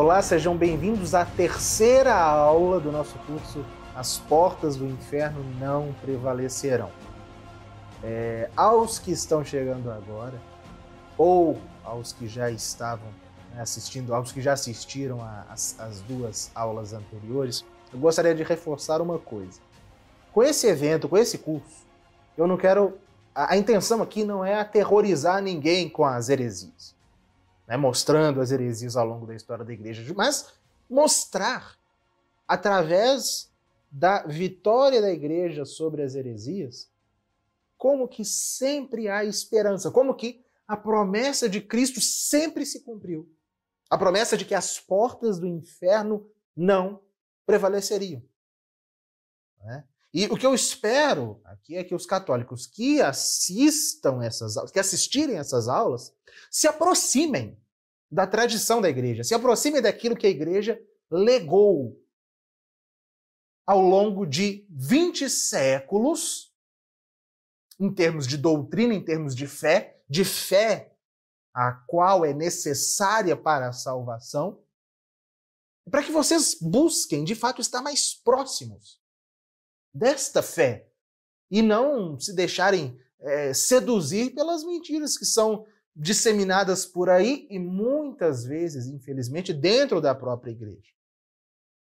Olá, sejam bem-vindos à terceira aula do nosso curso As Portas do Inferno Não Prevalecerão. É, aos que estão chegando agora, ou aos que já estavam né, assistindo, aos que já assistiram às duas aulas anteriores, eu gostaria de reforçar uma coisa. Com esse evento, com esse curso, eu não quero. A, a intenção aqui não é aterrorizar ninguém com as heresias né, mostrando as heresias ao longo da história da igreja, mas mostrar através da vitória da igreja sobre as heresias, como que sempre há esperança, como que a promessa de Cristo sempre se cumpriu. A promessa de que as portas do inferno não prevaleceriam. Né? E o que eu espero aqui é que os católicos que assistam essas aulas, que assistirem essas aulas, se aproximem da tradição da igreja, se aproxime daquilo que a igreja legou ao longo de 20 séculos, em termos de doutrina, em termos de fé, de fé a qual é necessária para a salvação, para que vocês busquem, de fato, estar mais próximos desta fé e não se deixarem é, seduzir pelas mentiras que são disseminadas por aí e muitas vezes, infelizmente, dentro da própria igreja.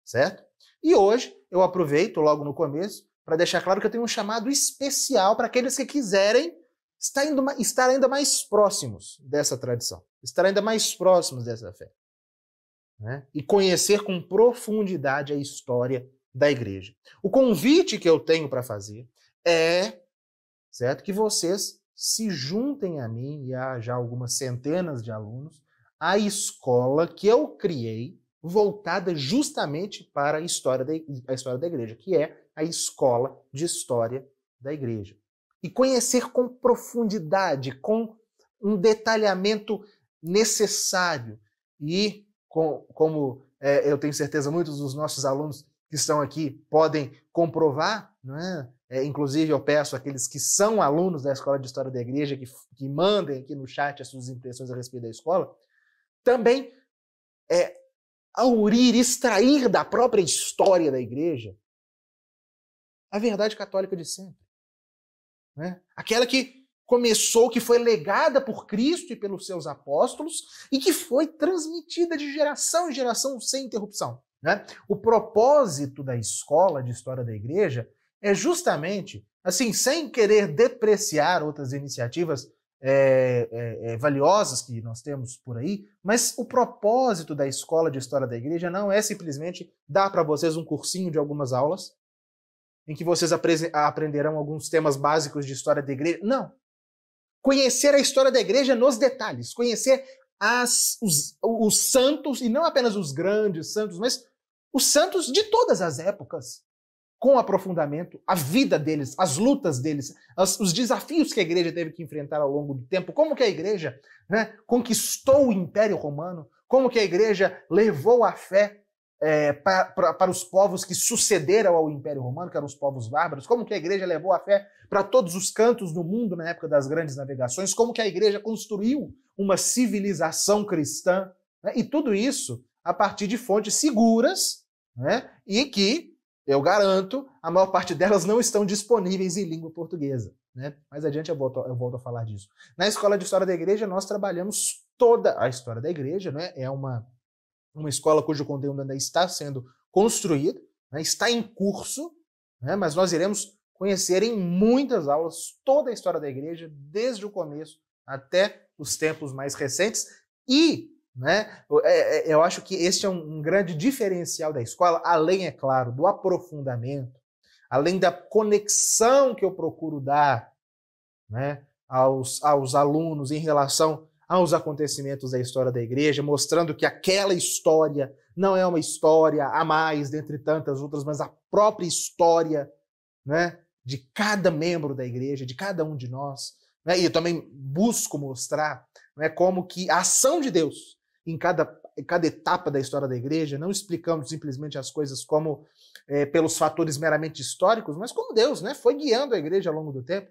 Certo? E hoje eu aproveito logo no começo para deixar claro que eu tenho um chamado especial para aqueles que quiserem estar, indo, estar ainda mais próximos dessa tradição, estar ainda mais próximos dessa fé. Né? E conhecer com profundidade a história da igreja. O convite que eu tenho para fazer é certo que vocês se juntem a mim, e há já algumas centenas de alunos, a escola que eu criei, voltada justamente para a história da, a história da igreja, que é a escola de história da igreja. E conhecer com profundidade, com um detalhamento necessário. E, com, como é, eu tenho certeza muitos dos nossos alunos que estão aqui podem comprovar, não é? É, inclusive, eu peço àqueles que são alunos da Escola de História da Igreja que, que mandem aqui no chat as suas impressões a respeito da escola, também é, aurir, extrair da própria história da Igreja a verdade católica de sempre. Né? Aquela que começou, que foi legada por Cristo e pelos seus apóstolos e que foi transmitida de geração em geração sem interrupção. Né? O propósito da escola de história da igreja é justamente, assim, sem querer depreciar outras iniciativas é, é, é, valiosas que nós temos por aí, mas o propósito da escola de história da igreja não é simplesmente dar para vocês um cursinho de algumas aulas, em que vocês aprenderão alguns temas básicos de história da igreja. Não. Conhecer a história da igreja nos detalhes, conhecer as, os, os santos, e não apenas os grandes santos, mas os santos de todas as épocas com aprofundamento a vida deles, as lutas deles, as, os desafios que a igreja teve que enfrentar ao longo do tempo, como que a igreja né, conquistou o Império Romano, como que a igreja levou a fé é, para os povos que sucederam ao Império Romano, que eram os povos bárbaros, como que a igreja levou a fé para todos os cantos do mundo na época das grandes navegações, como que a igreja construiu uma civilização cristã, né? e tudo isso a partir de fontes seguras né? e que eu garanto, a maior parte delas não estão disponíveis em língua portuguesa. Né? Mais adiante eu volto, eu volto a falar disso. Na Escola de História da Igreja, nós trabalhamos toda a história da igreja, né? é uma, uma escola cujo conteúdo ainda está sendo construído, né? está em curso, né? mas nós iremos conhecer em muitas aulas toda a história da igreja, desde o começo até os tempos mais recentes. E né? É, é, eu acho que esse é um grande diferencial da escola, além, é claro, do aprofundamento, além da conexão que eu procuro dar né, aos, aos alunos em relação aos acontecimentos da história da igreja, mostrando que aquela história não é uma história a mais dentre tantas outras, mas a própria história né, de cada membro da igreja, de cada um de nós. Né? E eu também busco mostrar né, como que a ação de Deus em cada, em cada etapa da história da igreja, não explicamos simplesmente as coisas como é, pelos fatores meramente históricos, mas como Deus né, foi guiando a igreja ao longo do tempo.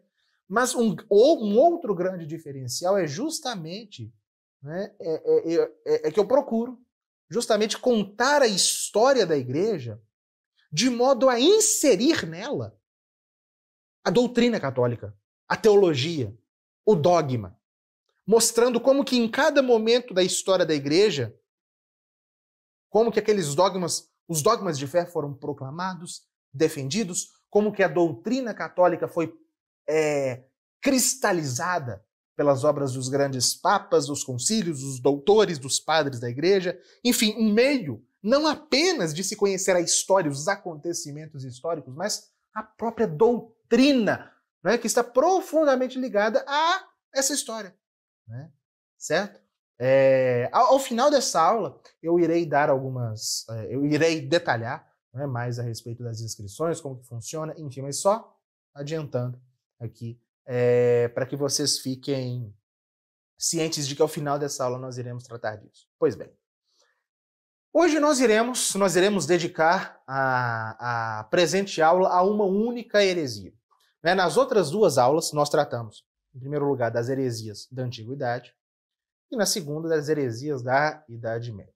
Mas um, um outro grande diferencial é justamente né, é, é, é, é que eu procuro justamente contar a história da igreja de modo a inserir nela a doutrina católica, a teologia, o dogma mostrando como que em cada momento da história da igreja, como que aqueles dogmas, os dogmas de fé foram proclamados, defendidos, como que a doutrina católica foi é, cristalizada pelas obras dos grandes papas, dos concílios, dos doutores, dos padres da igreja, enfim, um meio não apenas de se conhecer a história, os acontecimentos históricos, mas a própria doutrina, né, que está profundamente ligada a essa história. Né? Certo? É, ao, ao, final dessa aula, eu irei dar algumas. É, eu irei detalhar né, mais a respeito das inscrições, como que funciona, enfim, mas só adiantando aqui, é, para que vocês fiquem cientes de que ao final dessa aula nós iremos tratar disso. Pois bem. Hoje nós iremos, nós iremos dedicar a, a presente aula a uma única heresia. Né? Nas outras duas aulas nós tratamos em primeiro lugar, das heresias da Antiguidade, e na segunda, das heresias da Idade Média.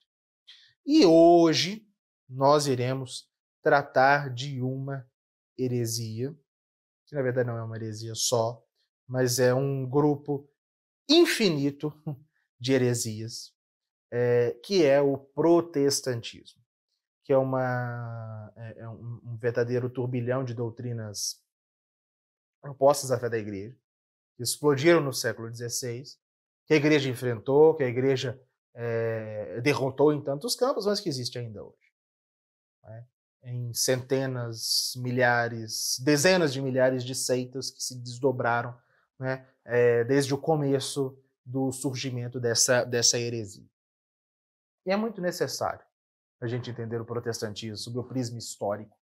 E hoje nós iremos tratar de uma heresia, que na verdade não é uma heresia só, mas é um grupo infinito de heresias, é, que é o protestantismo, que é, uma, é, é um, um verdadeiro turbilhão de doutrinas opostas à fé da igreja, que explodiram no século XVI, que a igreja enfrentou, que a igreja é, derrotou em tantos campos, mas que existe ainda hoje. Né? Em centenas, milhares, dezenas de milhares de seitas que se desdobraram né? é, desde o começo do surgimento dessa, dessa heresia. E é muito necessário a gente entender o protestantismo sob o prisma histórico.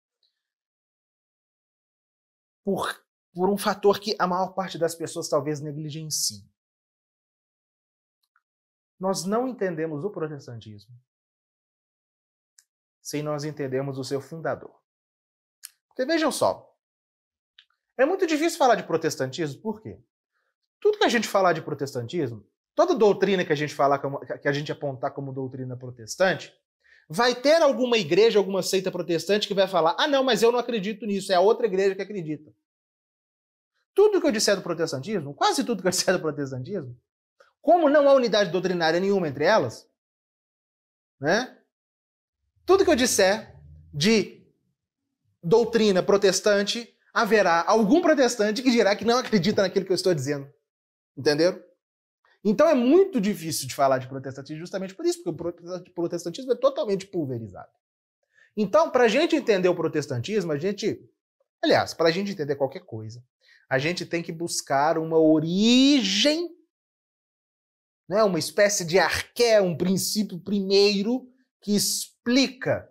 Por por um fator que a maior parte das pessoas talvez negligencie. Nós não entendemos o protestantismo sem nós entendermos o seu fundador. Porque vejam só, é muito difícil falar de protestantismo, por quê? Tudo que a gente falar de protestantismo, toda doutrina que a gente falar que a gente apontar como doutrina protestante, vai ter alguma igreja, alguma seita protestante que vai falar: "Ah, não, mas eu não acredito nisso, é a outra igreja que acredita". Tudo que eu disser do protestantismo, quase tudo que eu disser do protestantismo, como não há unidade doutrinária nenhuma entre elas, né? Tudo que eu disser de doutrina protestante, haverá algum protestante que dirá que não acredita naquilo que eu estou dizendo. Entenderam? Então é muito difícil de falar de protestantismo justamente por isso, porque o protestantismo é totalmente pulverizado. Então, para a gente entender o protestantismo, a gente. Aliás, para a gente entender qualquer coisa, a gente tem que buscar uma origem, né? uma espécie de arqué, um princípio primeiro que explica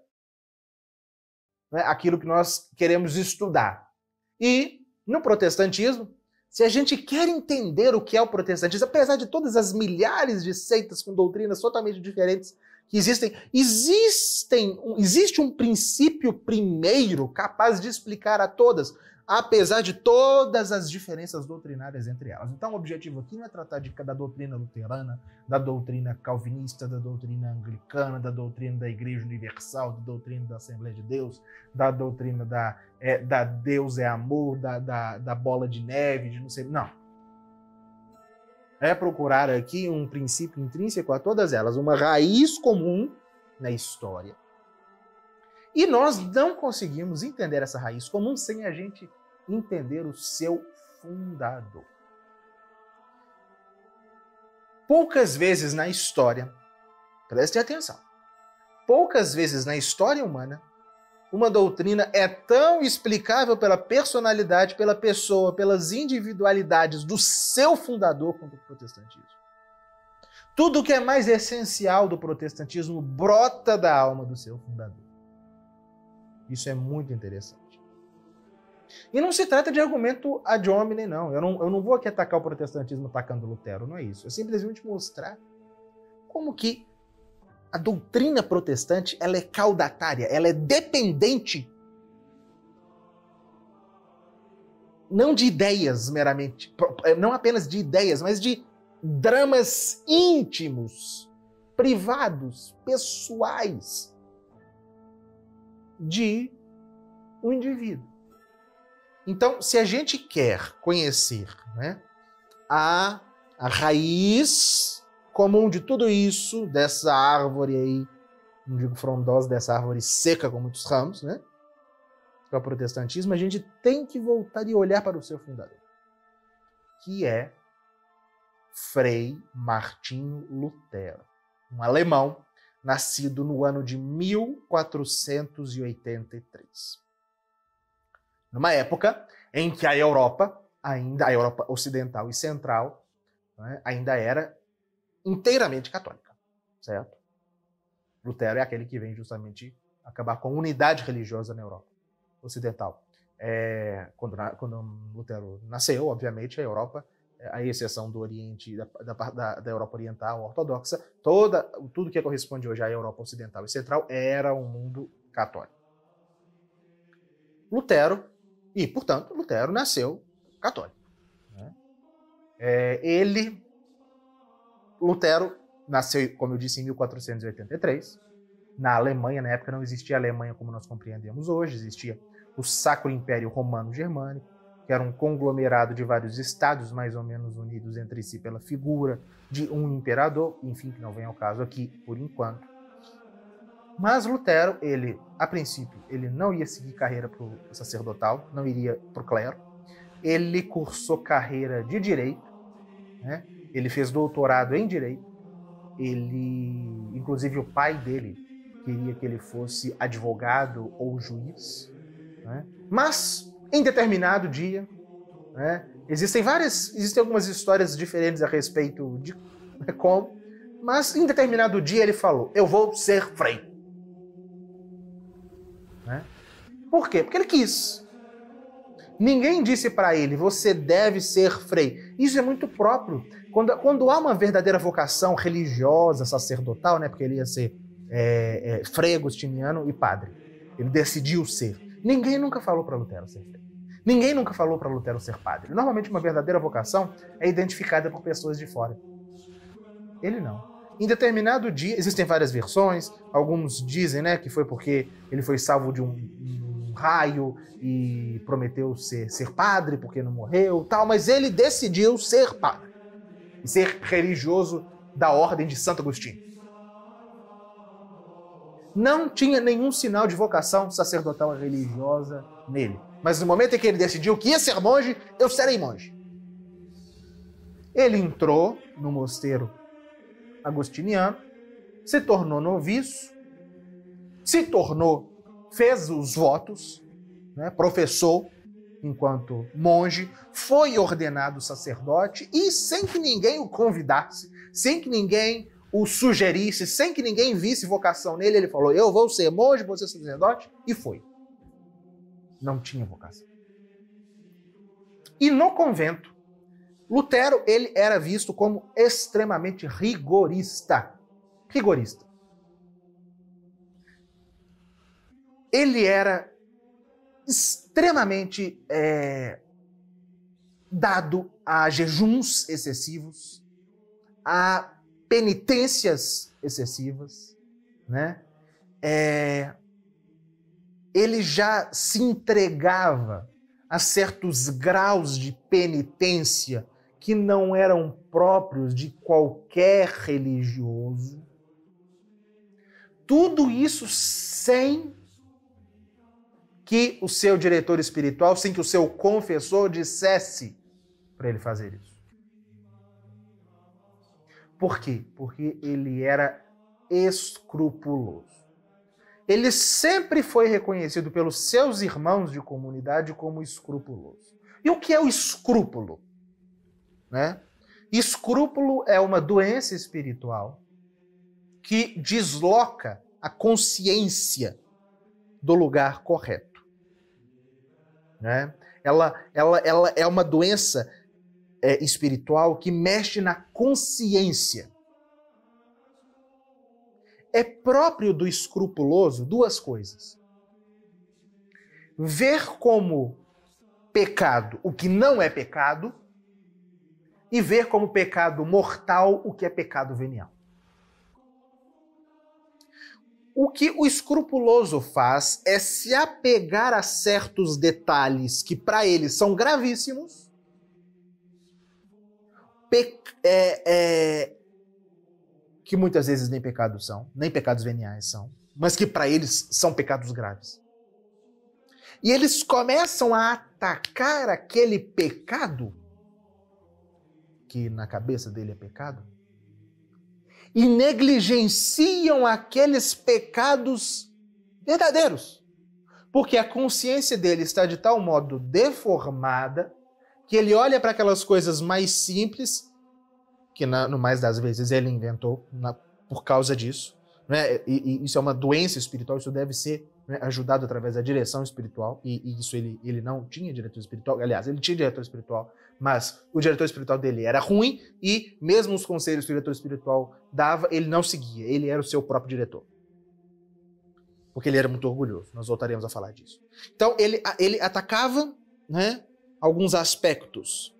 né, aquilo que nós queremos estudar. E no protestantismo, se a gente quer entender o que é o protestantismo, apesar de todas as milhares de seitas com doutrinas totalmente diferentes que existem, existem existe um princípio primeiro capaz de explicar a todas apesar de todas as diferenças doutrinárias entre elas. Então, o objetivo aqui não é tratar de, da doutrina luterana, da doutrina calvinista, da doutrina anglicana, da doutrina da Igreja Universal, da doutrina da Assembleia de Deus, da doutrina da, é, da Deus é amor, da, da, da bola de neve, de não sei. Não. É procurar aqui um princípio intrínseco a todas elas, uma raiz comum na história e nós não conseguimos entender essa raiz comum sem a gente entender o seu fundador. Poucas vezes na história, preste atenção, poucas vezes na história humana, uma doutrina é tão explicável pela personalidade, pela pessoa, pelas individualidades do seu fundador quanto o protestantismo. Tudo o que é mais essencial do protestantismo brota da alma do seu fundador. Isso é muito interessante. E não se trata de argumento ad hominem, não. Eu, não. eu não vou aqui atacar o protestantismo atacando Lutero, não é isso. É simplesmente mostrar como que a doutrina protestante ela é caudatária, ela é dependente não de ideias meramente, é, não apenas de ideias, mas de dramas íntimos, privados, pessoais, de o um indivíduo. Então, se a gente quer conhecer né, a, a raiz comum de tudo isso, dessa árvore aí, não digo frondosa, dessa árvore seca com muitos ramos, né? é o protestantismo, a gente tem que voltar e olhar para o seu fundador, que é Frei Martinho Lutero, um alemão nascido no ano de 1483. Numa época em que a Europa, ainda a Europa ocidental e central, né, ainda era inteiramente católica, certo? Lutero é aquele que vem justamente acabar com a unidade religiosa na Europa ocidental. É, quando, quando Lutero nasceu, obviamente, a Europa a exceção do Oriente, da, da, da Europa Oriental ortodoxa, toda, tudo que corresponde hoje à Europa Ocidental e Central era um mundo católico. Lutero, e portanto, Lutero nasceu católico. Né? É, ele, Lutero, nasceu, como eu disse, em 1483, na Alemanha. Na época não existia a Alemanha como nós compreendemos hoje, existia o Sacro Império Romano Germânico que era um conglomerado de vários estados mais ou menos unidos entre si pela figura de um imperador, enfim, que não vem ao caso aqui por enquanto. Mas Lutero, ele, a princípio, ele não ia seguir carreira para o sacerdotal, não iria para o clero. Ele cursou carreira de direito, né? ele fez doutorado em direito. Ele, inclusive, o pai dele queria que ele fosse advogado ou juiz. Né? Mas em determinado dia. Né? Existem várias, existem algumas histórias diferentes a respeito de né, como, mas em determinado dia ele falou: Eu vou ser frei. Né? Por quê? Porque ele quis. Ninguém disse para ele, você deve ser frei. Isso é muito próprio. Quando, quando há uma verdadeira vocação religiosa, sacerdotal, né? porque ele ia ser é, é, frei agostiniano e padre. Ele decidiu ser. Ninguém nunca falou para Lutero ser frei. Ninguém nunca falou para Lutero ser padre. Normalmente, uma verdadeira vocação é identificada por pessoas de fora. Ele não. Em determinado dia, existem várias versões. Alguns dizem né, que foi porque ele foi salvo de um, um raio e prometeu ser, ser padre porque não morreu, tal. Mas ele decidiu ser padre e ser religioso da ordem de Santo Agostinho não tinha nenhum sinal de vocação sacerdotal religiosa nele. Mas no momento em que ele decidiu que ia ser monge, eu serei monge. Ele entrou no mosteiro agostiniano, se tornou noviço, se tornou, fez os votos, né, professou enquanto monge, foi ordenado sacerdote e sem que ninguém o convidasse, sem que ninguém o sugerisse, sem que ninguém visse vocação nele, ele falou: Eu vou ser monge, vou ser sacerdote, e foi não tinha vocação. E no convento, Lutero ele era visto como extremamente rigorista. Rigorista. Ele era extremamente é, dado a jejuns excessivos, a penitências excessivas, né? É, ele já se entregava a certos graus de penitência que não eram próprios de qualquer religioso. Tudo isso sem que o seu diretor espiritual, sem que o seu confessor dissesse para ele fazer isso. Por quê? Porque ele era escrupuloso ele sempre foi reconhecido pelos seus irmãos de comunidade como escrupuloso. E o que é o escrúpulo? Né? Escrúpulo é uma doença espiritual que desloca a consciência do lugar correto. Né? Ela, ela, ela é uma doença é, espiritual que mexe na consciência é próprio do escrupuloso duas coisas. Ver como pecado o que não é pecado e ver como pecado mortal o que é pecado venial. O que o escrupuloso faz é se apegar a certos detalhes que para ele são gravíssimos, é, é, que muitas vezes nem pecados são, nem pecados veniais são, mas que para eles são pecados graves. E eles começam a atacar aquele pecado, que na cabeça dele é pecado, e negligenciam aqueles pecados verdadeiros. Porque a consciência dele está de tal modo deformada que ele olha para aquelas coisas mais simples que na, no mais das vezes ele inventou na, por causa disso. Né? E, e, isso é uma doença espiritual, isso deve ser né, ajudado através da direção espiritual, e, e, isso ele, ele não tinha diretor espiritual, aliás, ele tinha diretor espiritual, mas o diretor espiritual dele era ruim, e mesmo os conselhos que o diretor espiritual dava, ele não seguia, ele era o seu próprio diretor. Porque ele era muito orgulhoso, nós voltaremos a falar disso. Então, ele, ele atacava né, alguns aspectos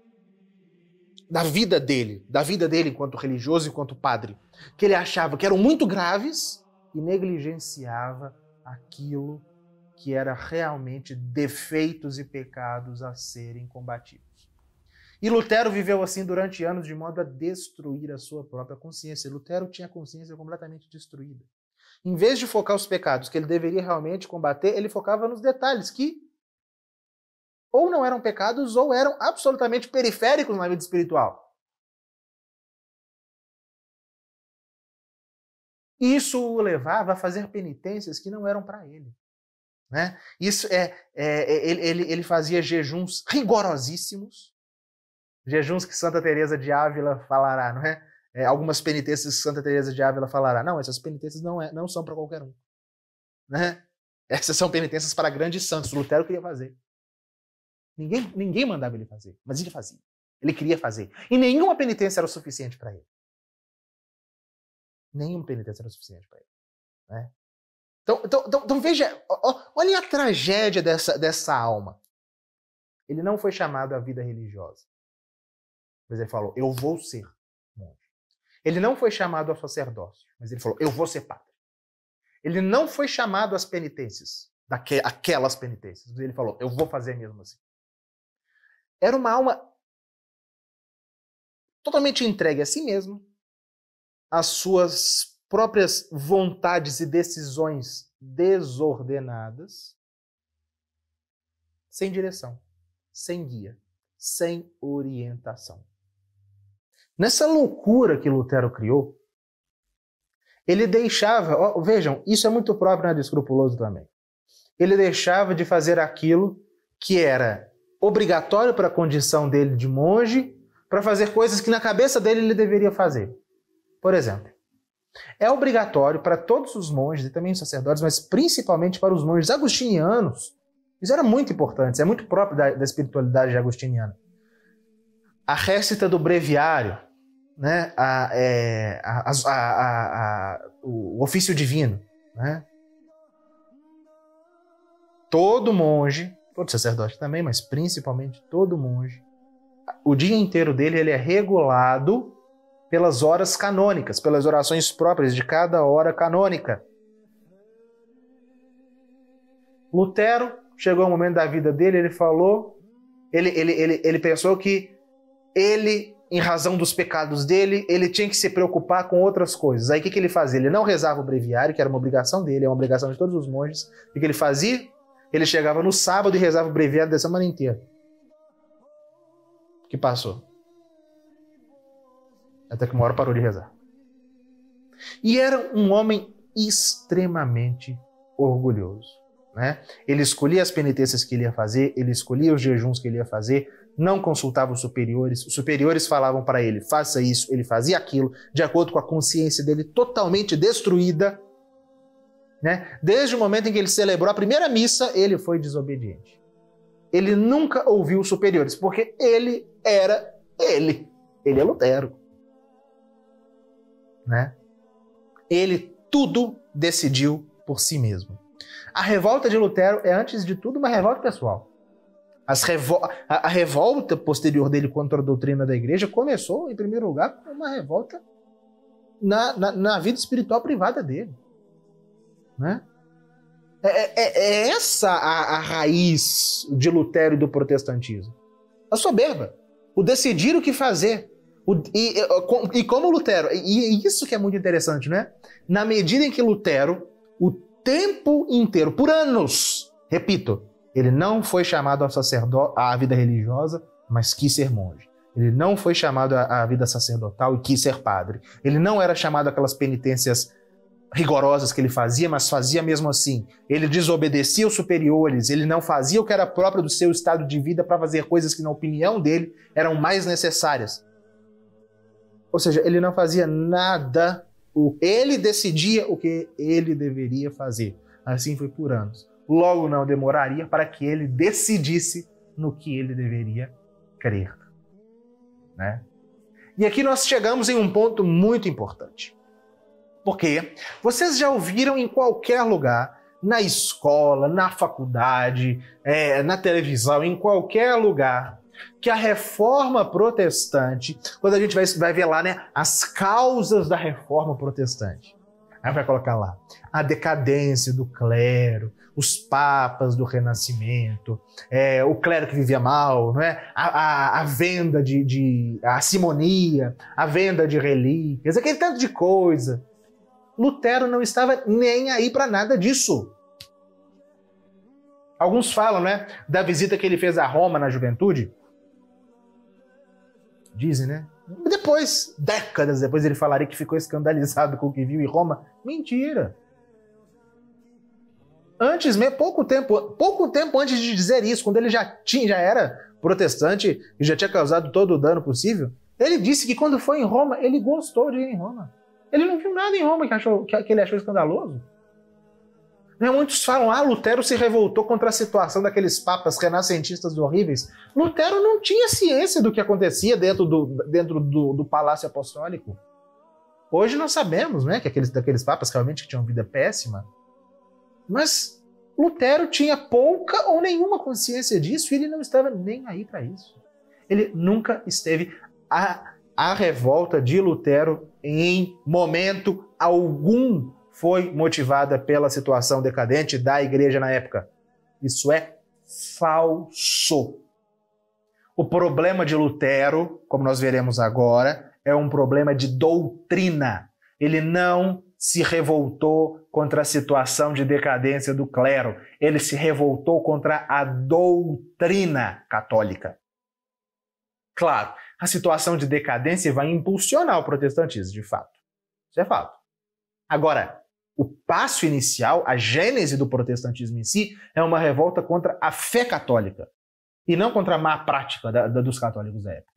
da vida dele, da vida dele enquanto religioso e enquanto padre, que ele achava que eram muito graves e negligenciava aquilo que era realmente defeitos e pecados a serem combatidos. E Lutero viveu assim durante anos de modo a destruir a sua própria consciência. Lutero tinha a consciência completamente destruída. Em vez de focar os pecados que ele deveria realmente combater, ele focava nos detalhes que ou não eram pecados ou eram absolutamente periféricos na vida espiritual. isso o levava a fazer penitências que não eram para ele. Né? Isso é, é, é ele, ele, fazia jejuns rigorosíssimos, jejuns que Santa Teresa de Ávila falará, não é? é algumas penitências que Santa Teresa de Ávila falará. Não, essas penitências não, é, não são para qualquer um, né? Essas são penitências para grandes santos. Lutero queria fazer. Ninguém, ninguém mandava ele fazer, mas ele fazia. Ele queria fazer. E nenhuma penitência era o suficiente para ele. Nenhuma penitência era o suficiente para ele. Né? Então, então, então, então veja, olha a tragédia dessa, dessa alma. Ele não foi chamado à vida religiosa. Mas ele falou: Eu vou ser monge. Ele não foi chamado ao sacerdócio, mas ele falou: Eu vou ser padre. Ele não foi chamado às penitências, daquelas penitências. Ele falou: Eu vou fazer mesmo assim. Era uma alma totalmente entregue a si mesma, às suas próprias vontades e decisões desordenadas, sem direção, sem guia, sem orientação. Nessa loucura que Lutero criou, ele deixava, ó, vejam, isso é muito próprio né, do escrupuloso também. Ele deixava de fazer aquilo que era obrigatório para a condição dele de monge para fazer coisas que na cabeça dele ele deveria fazer. Por exemplo, é obrigatório para todos os monges e também os sacerdotes, mas principalmente para os monges agostinianos. Isso era muito importante, é muito próprio da, da espiritualidade agostiniana. A récita do breviário, né? a, é, a, a, a o ofício divino. Né? Todo monge todo sacerdote também, mas principalmente todo monge, o dia inteiro dele ele é regulado pelas horas canônicas, pelas orações próprias de cada hora canônica. Lutero chegou ao momento da vida dele, ele falou, ele, ele, ele, ele pensou que ele, em razão dos pecados dele, ele tinha que se preocupar com outras coisas. Aí o que, que ele fazia? Ele não rezava o breviário, que era uma obrigação dele, é uma obrigação de todos os monges. O que, que ele fazia? Ele chegava no sábado e rezava o breviário da semana inteira. O Que passou. Até que uma hora parou de rezar. E era um homem extremamente orgulhoso. Né? Ele escolhia as penitências que ele ia fazer, ele escolhia os jejuns que ele ia fazer, não consultava os superiores, os superiores falavam para ele, faça isso, ele fazia aquilo, de acordo com a consciência dele totalmente destruída, né? Desde o momento em que ele celebrou a primeira missa, ele foi desobediente. Ele nunca ouviu os superiores, porque ele era ele. Ele é Lutero. Né? Ele tudo decidiu por si mesmo. A revolta de Lutero é, antes de tudo, uma revolta pessoal. a, revolta posterior dele contra a doutrina da igreja começou, em primeiro lugar, com uma revolta na, na, na vida espiritual privada dele. Né? É, é, é, é essa a, a raiz de Lutero e do protestantismo. A soberba. O decidir o que fazer. O, e, e, como Lutero, e é isso que é muito interessante, né? Na medida em que Lutero, o tempo inteiro, por anos, repito, ele não foi chamado à vida religiosa, mas quis ser monge. Ele não foi chamado à vida sacerdotal e quis ser padre. Ele não era chamado àquelas penitências rigorosas que ele fazia, mas fazia mesmo assim. Ele desobedecia os superiores, ele não fazia o que era próprio do seu estado de vida para fazer coisas que, na opinião dele, eram mais necessárias. Ou seja, ele não fazia nada, ele decidia o que ele deveria fazer. Assim foi por anos. Logo não demoraria para que ele decidisse no que ele deveria crer. Né? E aqui nós chegamos em um ponto muito importante. Porque vocês já ouviram em qualquer lugar, na escola, na faculdade, é, na televisão, em qualquer lugar, que a reforma protestante, quando a gente vai, vai ver lá né, as causas da reforma protestante, aí vai colocar lá a decadência do clero, os papas do Renascimento, é, o clero que vivia mal, não é? a, a, a venda de, de, a simonia, a venda de relíquias, aquele tanto de coisa. Lutero não estava nem aí para nada disso. Alguns falam, né, da visita que ele fez a Roma na juventude. Dizem, né? Depois, décadas depois, ele falaria que ficou escandalizado com o que viu em Roma. Mentira. Antes, pouco tempo, pouco tempo antes de dizer isso, quando ele já tinha, já era protestante e já tinha causado todo o dano possível, ele disse que quando foi em Roma, ele gostou de ir em Roma. Ele não viu nada em Roma que, achou, que, que ele achou escandaloso. Né? Muitos falam, ah, Lutero se revoltou contra a situação daqueles papas renascentistas horríveis. Lutero não tinha ciência do que acontecia dentro do, dentro do, do palácio apostólico. Hoje nós sabemos né, que aqueles, daqueles papas realmente tinham vida péssima. Mas Lutero tinha pouca ou nenhuma consciência disso e ele não estava nem aí para isso. Ele nunca esteve. A, a revolta de Lutero em momento algum foi motivada pela situação decadente da igreja na época. Isso é falso. O problema de Lutero, como nós veremos agora, é um problema de doutrina. Ele não se revoltou contra a situação de decadência do clero, ele se revoltou contra a doutrina católica. Claro, a situação de decadência vai impulsionar o protestantismo, de fato. Isso é fato. Agora, o passo inicial, a gênese do protestantismo em si, é uma revolta contra a fé católica e não contra a má prática da, da, dos católicos da época.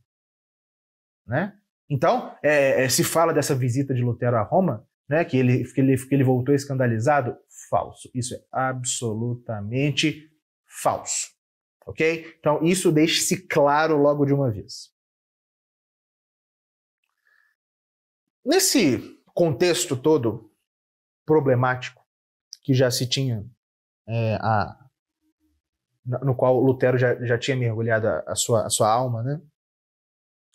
Né? Então, é, é, se fala dessa visita de Lutero a Roma, né, que, ele, que, ele, que ele voltou escandalizado. Falso. Isso é absolutamente falso. Ok? Então, isso deixe-se claro logo de uma vez. Nesse contexto todo problemático que já se tinha é, a, no qual Lutero já, já tinha mergulhado a, a, sua, a sua alma, né?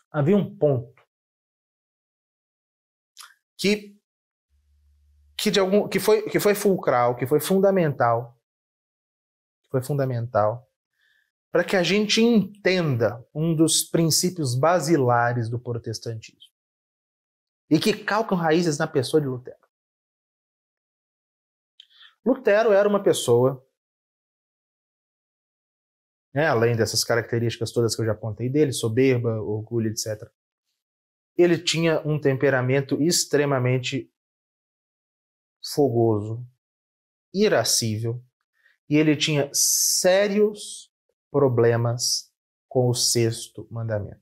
havia um ponto que que de algum que foi que foi fulcral, que foi fundamental, que foi fundamental para que a gente entenda um dos princípios basilares do protestantismo e que calcam raízes na pessoa de Lutero. Lutero era uma pessoa, né, além dessas características todas que eu já apontei dele, soberba, orgulho, etc. Ele tinha um temperamento extremamente fogoso, irascível, e ele tinha sérios problemas com o sexto mandamento.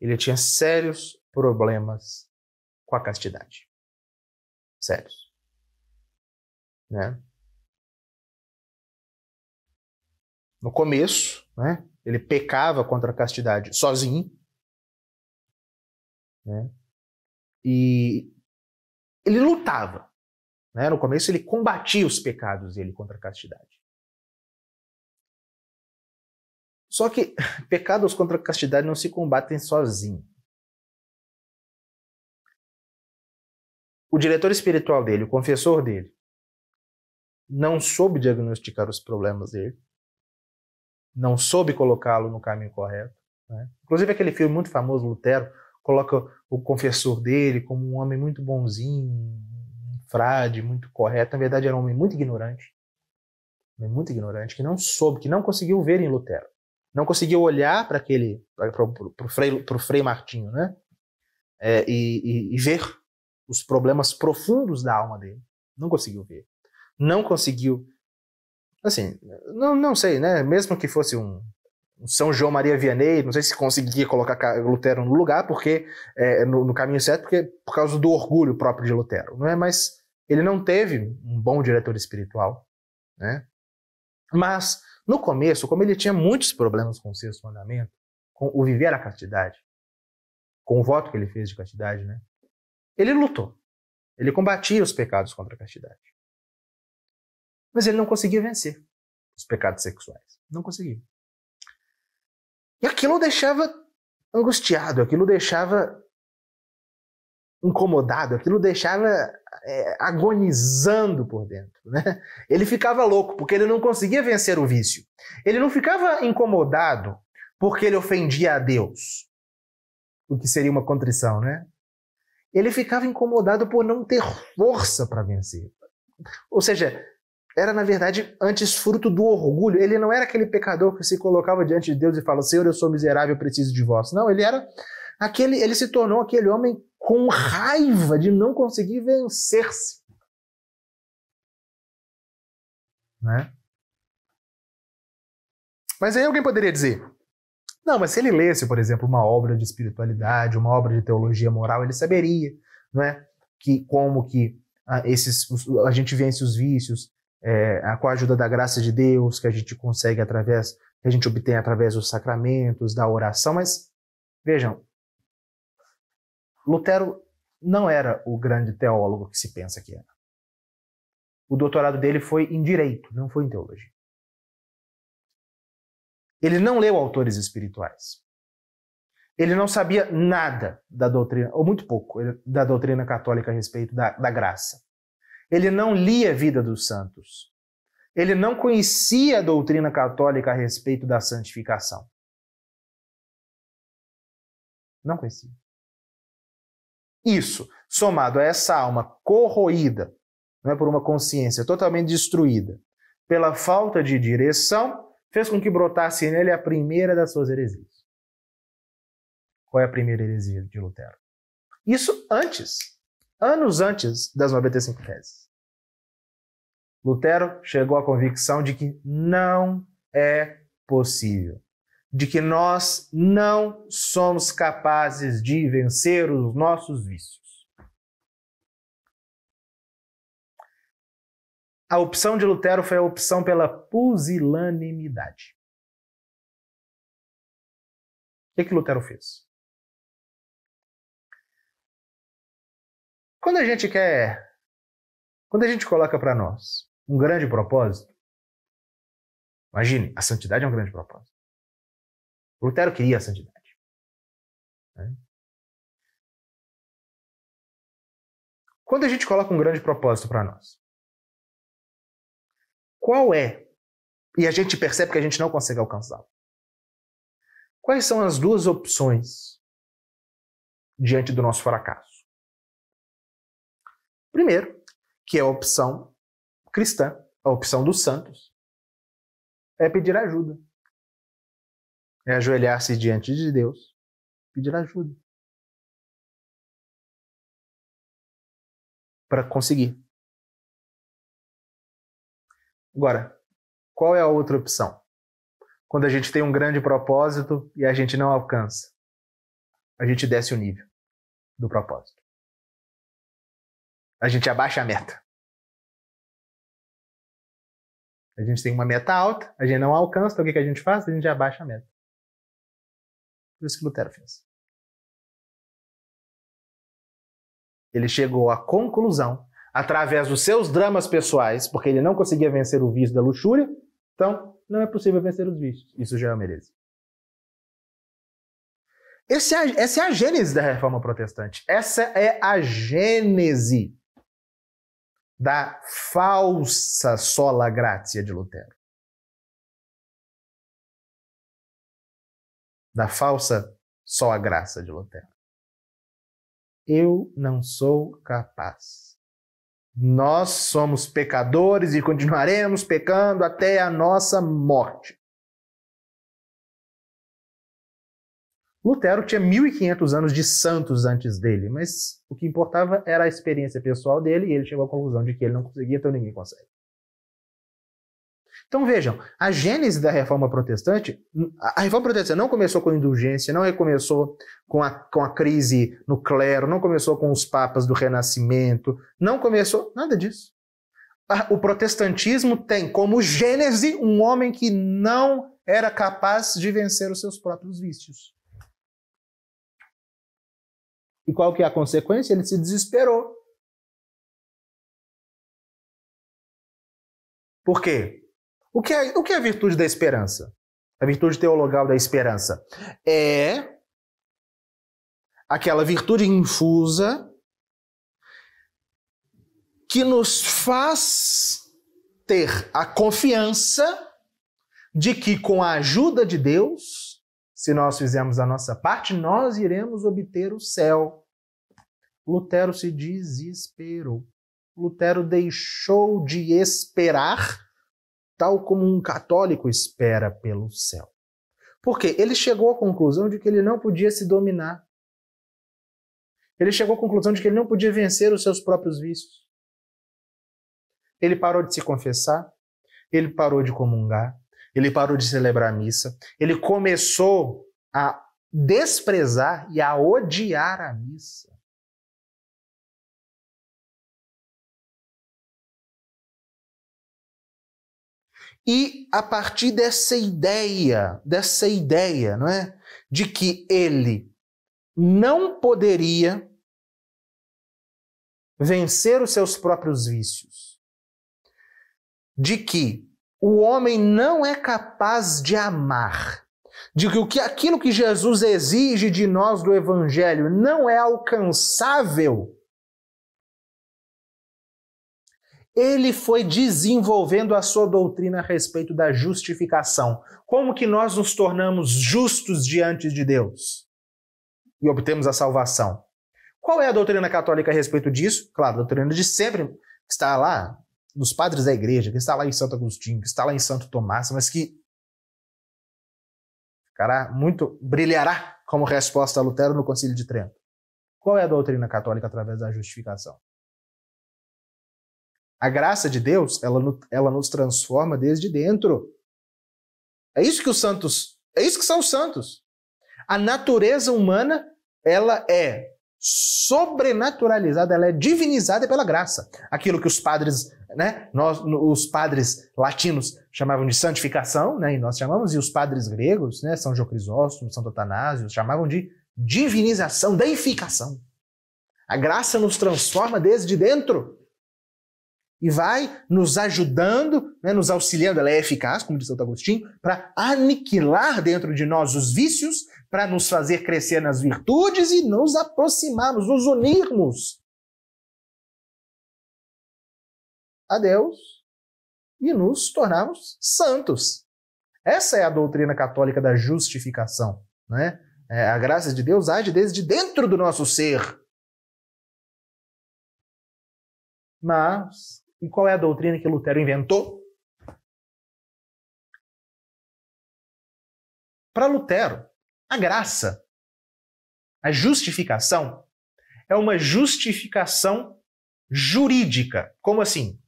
Ele tinha sérios problemas com a castidade. Sérios. Né? No começo, né, ele pecava contra a castidade sozinho. Né? E ele lutava. Né? No começo, ele combatia os pecados dele contra a castidade. Só que pecados contra a castidade não se combatem sozinhos. O diretor espiritual dele, o confessor dele, não soube diagnosticar os problemas dele, não soube colocá-lo no caminho correto. Né? Inclusive, aquele filme muito famoso, Lutero, coloca o confessor dele como um homem muito bonzinho, um frade, muito correto. Na verdade, era um homem muito ignorante. Um homem muito ignorante, que não soube, que não conseguiu ver em Lutero não conseguiu olhar para aquele para o Frei, Frei Martinho, né? É, e, e, e, ver os problemas profundos da alma dele. Não conseguiu ver. Não conseguiu. Assim, não, não sei, né? Mesmo que fosse um, um São João Maria Vianney, não sei se conseguia colocar Lutero no lugar, porque é, no, no, caminho certo, porque por causa do orgulho próprio de Lutero, não é? Mas ele não teve um bom diretor espiritual, né? Mas no começo, como ele tinha muitos problemas com o sexto mandamento, com o viver a castidade, com o voto que ele fez de castidade, né? Ele lutou. Ele combatia os pecados contra a castidade. Mas ele não conseguia vencer os pecados sexuais. Não conseguia. E aquilo o deixava angustiado, aquilo o deixava incomodado, aquilo deixava é, agonizando por dentro. Né? Ele ficava louco, porque ele não conseguia vencer o vício. Ele não ficava incomodado porque ele ofendia a Deus, o que seria uma contrição, né? Ele ficava incomodado por não ter força para vencer. Ou seja, era na verdade antes fruto do orgulho. Ele não era aquele pecador que se colocava diante de Deus e falava: Senhor, eu sou miserável, eu preciso de vós. Não, ele era aquele, ele se tornou aquele homem com raiva de não conseguir vencer-se. Né? Mas aí alguém poderia dizer: não, mas se ele lesse, por exemplo, uma obra de espiritualidade, uma obra de teologia moral, ele saberia, né, que como que a, ah, esses, os, a gente vence os vícios é, com a ajuda da graça de Deus, que a gente consegue através, que a gente obtém através dos sacramentos, da oração. Mas vejam, Lutero não era o grande teólogo que se pensa que era. É. O doutorado dele foi em direito, não foi em teologia. Ele não leu autores espirituais. Ele não sabia nada da doutrina, ou muito pouco, da doutrina católica a respeito da, da graça. Ele não lia a vida dos santos. Ele não conhecia a doutrina católica a respeito da santificação. Não conhecia. Isso, somado a essa alma corroída é por uma consciência totalmente destruída pela falta de direção, fez com que brotasse nele a primeira das suas heresias. Qual é a primeira heresia de Lutero? Isso antes, anos antes das 95 teses. Lutero chegou à convicção de que não é possível de que nós não somos capazes de vencer os nossos vícios. A opção de Lutero foi a opção pela pusilanimidade. O que, que Lutero fez? Quando a gente quer, quando a gente coloca para nós um grande propósito, imagine, a santidade é um grande propósito. Lutero queria a santidade. Né? Quando a gente coloca um grande propósito para nós, qual é? E a gente percebe que a gente não consegue alcançá-lo. Quais são as duas opções diante do nosso fracasso? Primeiro, que é a opção cristã, a opção dos santos, é pedir ajuda é ajoelhar-se diante de Deus, pedir ajuda. Para conseguir. Agora, qual é a outra opção? Quando a gente tem um grande propósito e a gente não alcança, a gente desce o nível do propósito. A gente abaixa a meta. A gente tem uma meta alta, a gente não alcança, então o que a gente faz? A gente abaixa a meta. Por isso que Lutero fez. Ele chegou à conclusão, através dos seus dramas pessoais, porque ele não conseguia vencer o vício da luxúria, então não é possível vencer os vícios. Isso já é uma herese. Esse é, essa é a gênese da reforma protestante. Essa é a gênese da falsa sola gratia de Lutero. da falsa só a graça de Lutero. Eu não sou capaz. Nós somos pecadores e continuaremos pecando até a nossa morte. Lutero tinha 1500 anos de santos antes dele, mas o que importava era a experiência pessoal dele e ele chegou à conclusão de que ele não conseguia, então ninguém consegue. Então vejam, a gênese da reforma protestante, a reforma protestante não começou com indulgência, não recomeçou é com a, com a crise no clero, não começou com os papas do renascimento, não começou nada disso. O protestantismo tem como gênese um homem que não era capaz de vencer os seus próprios vícios. E qual que é a consequência? Ele se desesperou. Por quê? O que é, o que é a virtude da esperança? A virtude teologal da esperança é aquela virtude infusa que nos faz ter a confiança de que, com a ajuda de Deus, se nós fizermos a nossa parte, nós iremos obter o céu. Lutero se desesperou. Lutero deixou de esperar tal como um católico espera pelo céu. Porque ele chegou à conclusão de que ele não podia se dominar. Ele chegou à conclusão de que ele não podia vencer os seus próprios vícios. Ele parou de se confessar, ele parou de comungar, ele parou de celebrar a missa, ele começou a desprezar e a odiar a missa. E a partir dessa ideia, dessa ideia, não é, de que ele não poderia vencer os seus próprios vícios, de que o homem não é capaz de amar, de que, o que aquilo que Jesus exige de nós do evangelho não é alcançável ele foi desenvolvendo a sua doutrina a respeito da justificação. Como que nós nos tornamos justos diante de Deus e obtemos a salvação? Qual é a doutrina católica a respeito disso? Claro, a doutrina de sempre, que está lá nos padres da igreja, que está lá em Santo Agostinho, que está lá em Santo Tomás, mas que ficará muito, brilhará como resposta a Lutero no Concílio de Trento. Qual é a doutrina católica através da justificação? A graça de Deus, ela, ela nos transforma desde dentro. É isso que os santos, é isso que são os santos. A natureza humana, ela é sobrenaturalizada, ela é divinizada pela graça. Aquilo que os padres, né, nós, os padres latinos chamavam de santificação, né, e nós chamamos, e os padres gregos, né, São João Crisóstomo, Santo Atanásio, chamavam de divinização, deificação. A graça nos transforma desde dentro e vai nos ajudando, né, nos auxiliando, ela é eficaz, como diz Santo Agostinho, para aniquilar dentro de nós os vícios, para nos fazer crescer nas virtudes e nos aproximarmos, nos unirmos a Deus e nos tornarmos santos. Essa é a doutrina católica da justificação. Né? É, a graça de Deus age desde dentro do nosso ser. Mas e qual é a doutrina que Lutero inventou? Para Lutero, a graça, a justificação, é uma justificação jurídica. Como assim?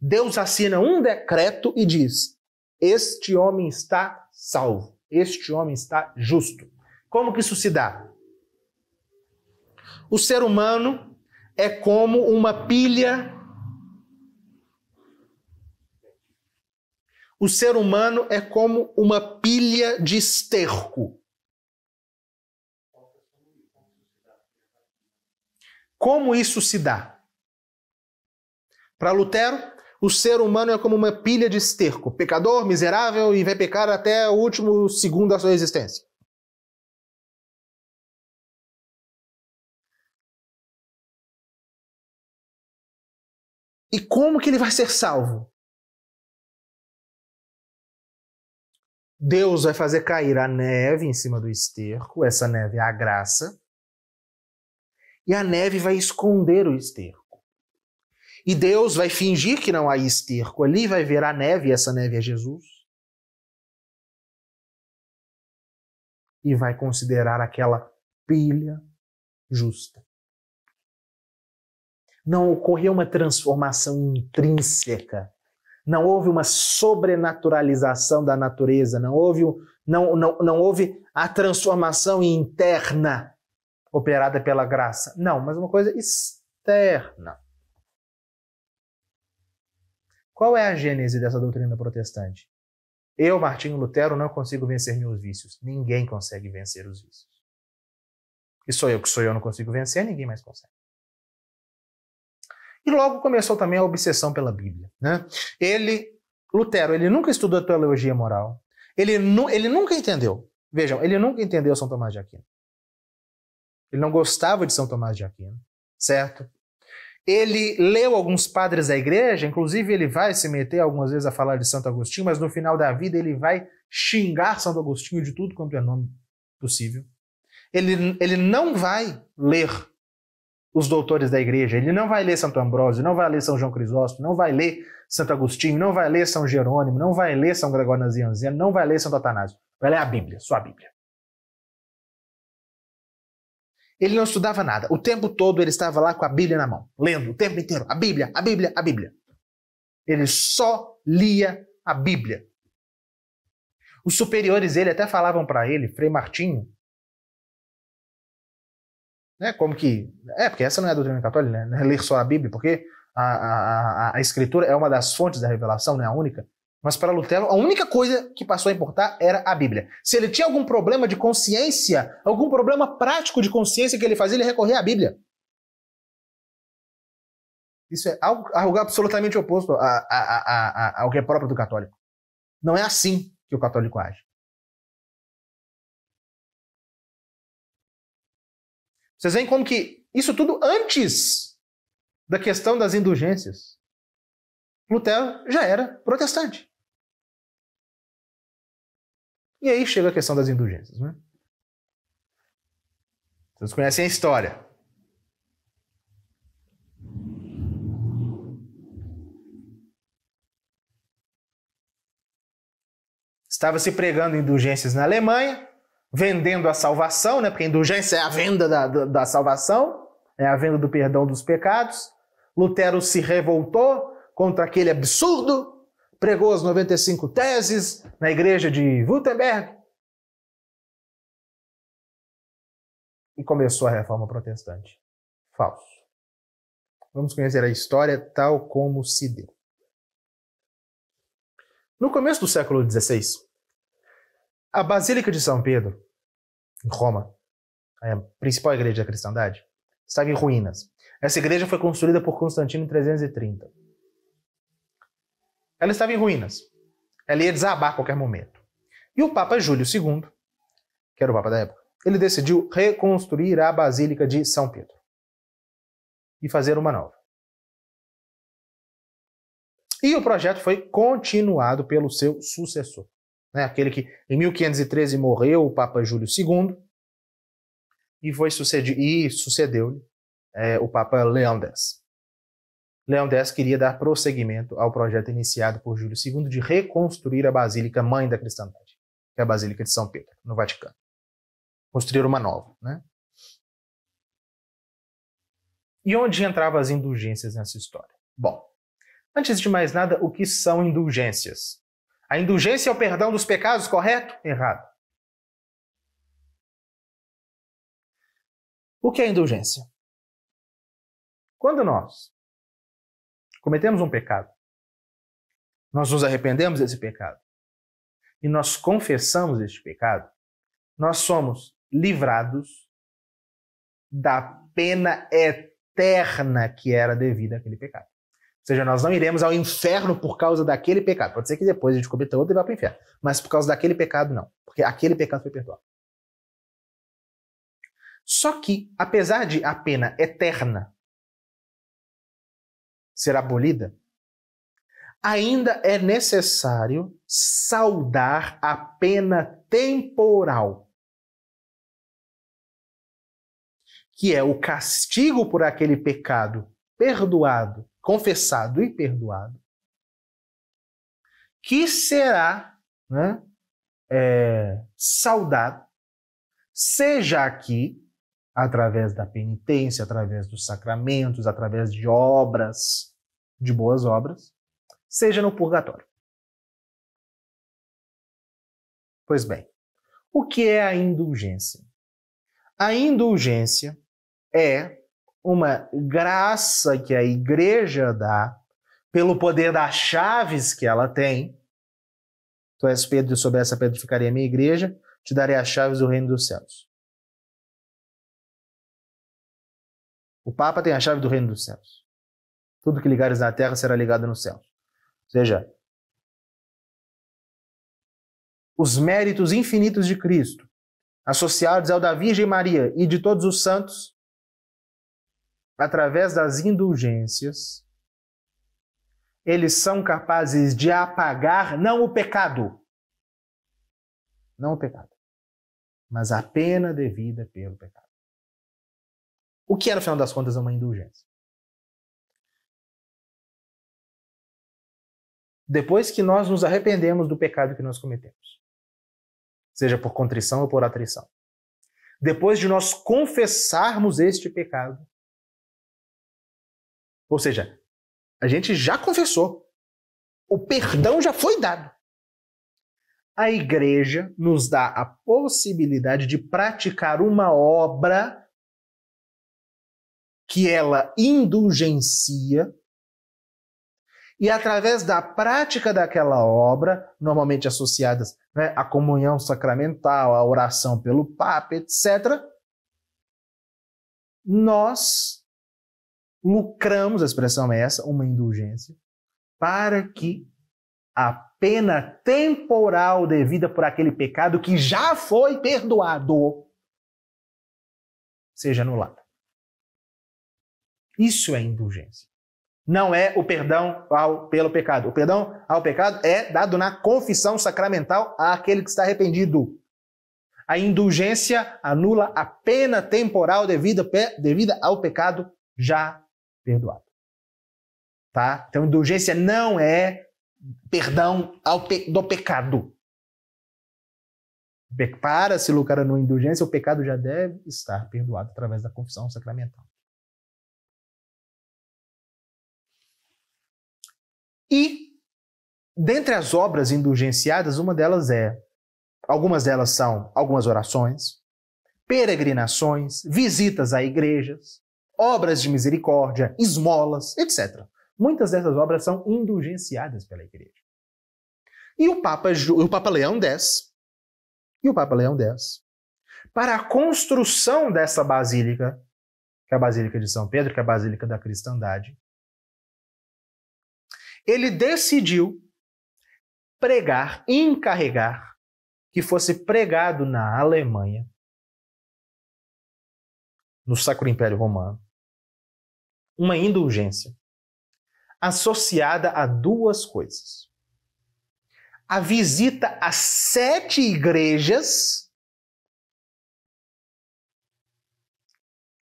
Deus assina um decreto e diz: Este homem está salvo, este homem está justo. Como que isso se dá? O ser humano é como uma pilha O ser humano é como uma pilha de esterco. Como isso se dá? Para Lutero, o ser humano é como uma pilha de esterco, pecador, miserável e vai pecar até o último segundo da sua existência. E como que ele vai ser salvo? Deus vai fazer cair a neve em cima do esterco, essa neve é a graça, e a neve vai esconder o esterco. E Deus vai fingir que não há esterco ali, vai ver a neve, e essa neve é Jesus. E vai considerar aquela pilha justa. Não ocorreu uma transformação intrínseca não houve uma sobrenaturalização da natureza, não houve, não, não, não houve a transformação interna operada pela graça. Não, mas uma coisa externa. Qual é a gênese dessa doutrina protestante? Eu, Martinho Lutero, não consigo vencer meus vícios. Ninguém consegue vencer os vícios. E sou eu que sou eu, não consigo vencer, ninguém mais consegue. E logo começou também a obsessão pela Bíblia. Né? Ele, Lutero, ele nunca estudou a teologia moral. Ele, nu, ele nunca entendeu. Vejam, ele nunca entendeu São Tomás de Aquino. Ele não gostava de São Tomás de Aquino, certo? Ele leu alguns padres da igreja, inclusive ele vai se meter algumas vezes a falar de Santo Agostinho, mas no final da vida ele vai xingar Santo Agostinho de tudo quanto é nome possível. Ele, ele não vai ler os doutores da igreja. Ele não vai ler Santo Ambrósio, não vai ler São João Crisóstomo, não vai ler Santo Agostinho, não vai ler São Jerônimo, não vai ler São Gregório Nazianzeno, não vai ler Santo Atanásio. Vai ler a Bíblia, só a Bíblia. Ele não estudava nada. O tempo todo ele estava lá com a Bíblia na mão, lendo o tempo inteiro. A Bíblia, a Bíblia, a Bíblia. Ele só lia a Bíblia. Os superiores dele até falavam para ele, Frei Martinho, né? Como que. É, porque essa não é a doutrina católica, né? É ler só a Bíblia, porque a, a, a, Escritura é uma das fontes da revelação, né? A única. Mas para Lutero, a única coisa que passou a importar era a Bíblia. Se ele tinha algum problema de consciência, algum problema prático de consciência que ele fazia, ele recorria à Bíblia. Isso é algo, algo absolutamente oposto a, a, a, ao que é próprio do católico. Não é assim que o católico age. Vocês veem como que isso tudo antes da questão das indulgências. Lutero já era protestante. E aí chega a questão das indulgências. Né? Vocês conhecem a história. Estava se pregando indulgências na Alemanha, vendendo a salvação, né? porque a indulgência é a venda da, da, da salvação, é a venda do perdão dos pecados. Lutero se revoltou contra aquele absurdo, pregou as 95 teses na igreja de Württemberg e começou a reforma protestante. Falso. Vamos conhecer a história tal como se deu. No começo do século XVI, a Basílica de São Pedro, em Roma, é a principal igreja da cristandade, estava em ruínas. Essa igreja foi construída por Constantino em 330. Ela estava em ruínas. Ela ia desabar a qualquer momento. E o Papa Júlio II, que era o Papa da época, ele decidiu reconstruir a Basílica de São Pedro e fazer uma nova. E o projeto foi continuado pelo seu sucessor, né? aquele que em 1513 morreu o Papa Júlio II, e foi sucedido, e sucedeu-lhe é, o Papa Leão X. Leão X queria dar prosseguimento ao projeto iniciado por Júlio II de reconstruir a Basílica Mãe da Cristandade, que é a Basílica de São Pedro, no Vaticano. Construir uma nova, né? E onde entravam as indulgências nessa história? Bom, antes de mais nada, o que são indulgências? A indulgência é o perdão dos pecados, correto? Errado. O que é indulgência? Quando nós cometemos um pecado, nós nos arrependemos desse pecado e nós confessamos este pecado, nós somos livrados da pena eterna que era devida àquele pecado. Ou seja, nós não iremos ao inferno por causa daquele pecado. Pode ser que depois a gente cometa outro e vá para o inferno. Mas por causa daquele pecado, não. Porque aquele pecado foi perdoado. Só que, apesar de a pena eterna ser abolida, ainda é necessário saudar a pena temporal, que é o castigo por aquele pecado perdoado confessado e perdoado, que será né, é, saudado, seja aqui através da penitência, através dos sacramentos, através de obras, de boas obras, seja no purgatório. Pois bem, o que é a indulgência? A indulgência é uma graça que a igreja dá, pelo poder das chaves que ela tem. Tu és Pedro e sobre essa pedra ficaria a minha igreja, te darei as chaves do reino dos céus. O Papa tem a chave do reino dos céus. Tudo que ligares na terra será ligado no céu. Ou seja, os méritos infinitos de Cristo, associados ao da Virgem Maria e de todos os santos, através das indulgências, eles são capazes de apagar não o pecado, não o pecado, mas a pena devida pelo pecado. O que é, no final das contas, é uma indulgência? Depois que nós nos arrependemos do pecado que nós cometemos, seja por contrição ou por atrição, depois de nós confessarmos este pecado, ou seja, a gente já confessou. O perdão já foi dado. A igreja nos dá a possibilidade de praticar uma obra que ela indulgencia e através da prática daquela obra, normalmente associadas né, à comunhão sacramental, à oração pelo Papa, etc., nós lucramos, a expressão é essa, uma indulgência, para que a pena temporal devida por aquele pecado que já foi perdoado seja anulada. Isso é indulgência. Não é o perdão ao, pelo pecado. O perdão ao pecado é dado na confissão sacramental àquele que está arrependido. A indulgência anula a pena temporal devida, devida ao pecado já perdoado. Tá? Então, indulgência não é perdão pe do pecado. Para se lucrar no indulgência, o pecado já deve estar perdoado através da confissão sacramental. E, dentre as obras indulgenciadas, uma delas é, algumas delas são algumas orações, peregrinações, visitas a igrejas, obras de misericórdia, esmolas, etc. Muitas dessas obras são indulgenciadas pela igreja. E o Papa, o Papa Leão X, e o Papa Leão X, para a construção dessa basílica, que é a Basílica de São Pedro, que é a Basílica da Cristandade, ele decidiu pregar, encarregar que fosse pregado na Alemanha, no Sacro Império Romano, uma indulgência associada a duas coisas: a visita a sete igrejas,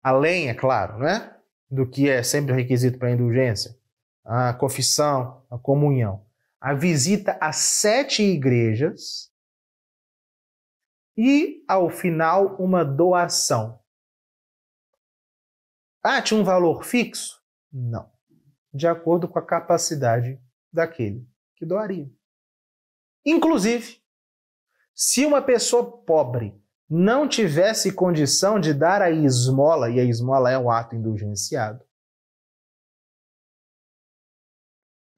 além, é claro, né, do que é sempre requisito para a indulgência, a confissão, a comunhão, a visita a sete igrejas e, ao final, uma doação ah, tinha um valor fixo? Não. De acordo com a capacidade daquele que doaria. Inclusive, se uma pessoa pobre não tivesse condição de dar a esmola, e a esmola é um ato indulgenciado,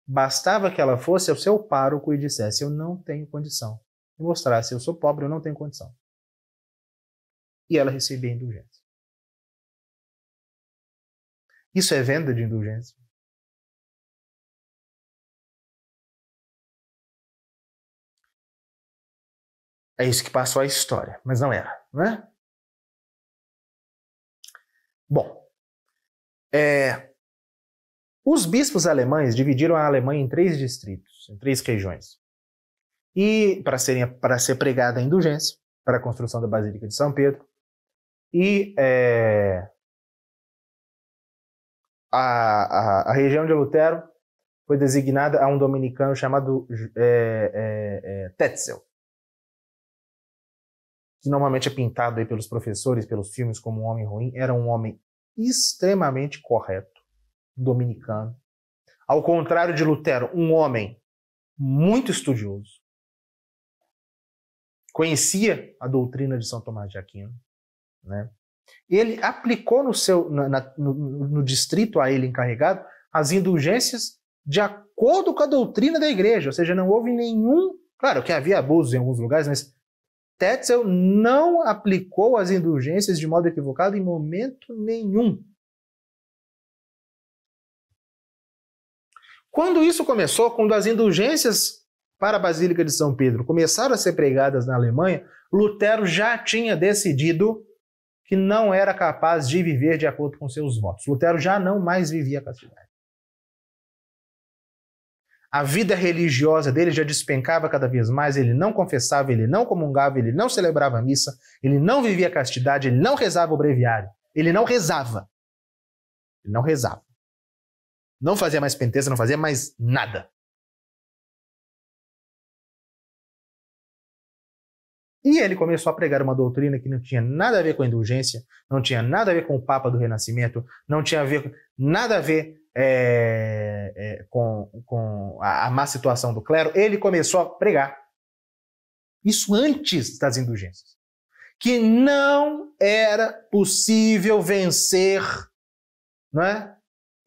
bastava que ela fosse ao seu pároco e dissesse: Eu não tenho condição. E mostrasse: Eu sou pobre, eu não tenho condição. E ela recebia a indulgência. Isso é venda de indulgência. É isso que passou a história, mas não era, né? Bom, é, os bispos alemães dividiram a Alemanha em três distritos, em três regiões. E para serem para ser pregada a indulgência para a construção da Basílica de São Pedro e é, a, a, região de Lutero foi designada a um dominicano chamado é, é, é, Tetzel, que normalmente é pintado aí pelos professores, pelos filmes, como um homem ruim. Era um homem extremamente correto, dominicano. Ao contrário de Lutero, um homem muito estudioso. Conhecia a doutrina de São Tomás de Aquino, né? Ele aplicou no, seu, na, na, no, no distrito a ele encarregado as indulgências de acordo com a doutrina da igreja, ou seja, não houve nenhum. Claro que havia abusos em alguns lugares, mas Tetzel não aplicou as indulgências de modo equivocado em momento nenhum. Quando isso começou, quando as indulgências para a Basílica de São Pedro começaram a ser pregadas na Alemanha, Lutero já tinha decidido que não era capaz de viver de acordo com seus votos. Lutero já não mais vivia a castidade. A vida religiosa dele já despencava cada vez mais, ele não confessava, ele não comungava, ele não celebrava a missa, ele não vivia a castidade, ele não rezava o breviário, ele não rezava. Ele não rezava. Não fazia mais pentença, não fazia mais nada. E ele começou a pregar uma doutrina que não tinha nada a ver com a indulgência, não tinha nada a ver com o Papa do Renascimento, não tinha a ver, nada a ver é, é, com, com a, a má situação do clero. Ele começou a pregar isso antes das indulgências que não era possível vencer né,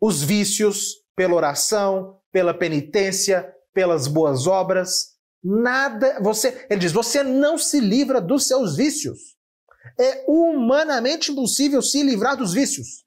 os vícios pela oração, pela penitência, pelas boas obras. Nada, você, ele diz, você não se livra dos seus vícios. É humanamente impossível se livrar dos vícios.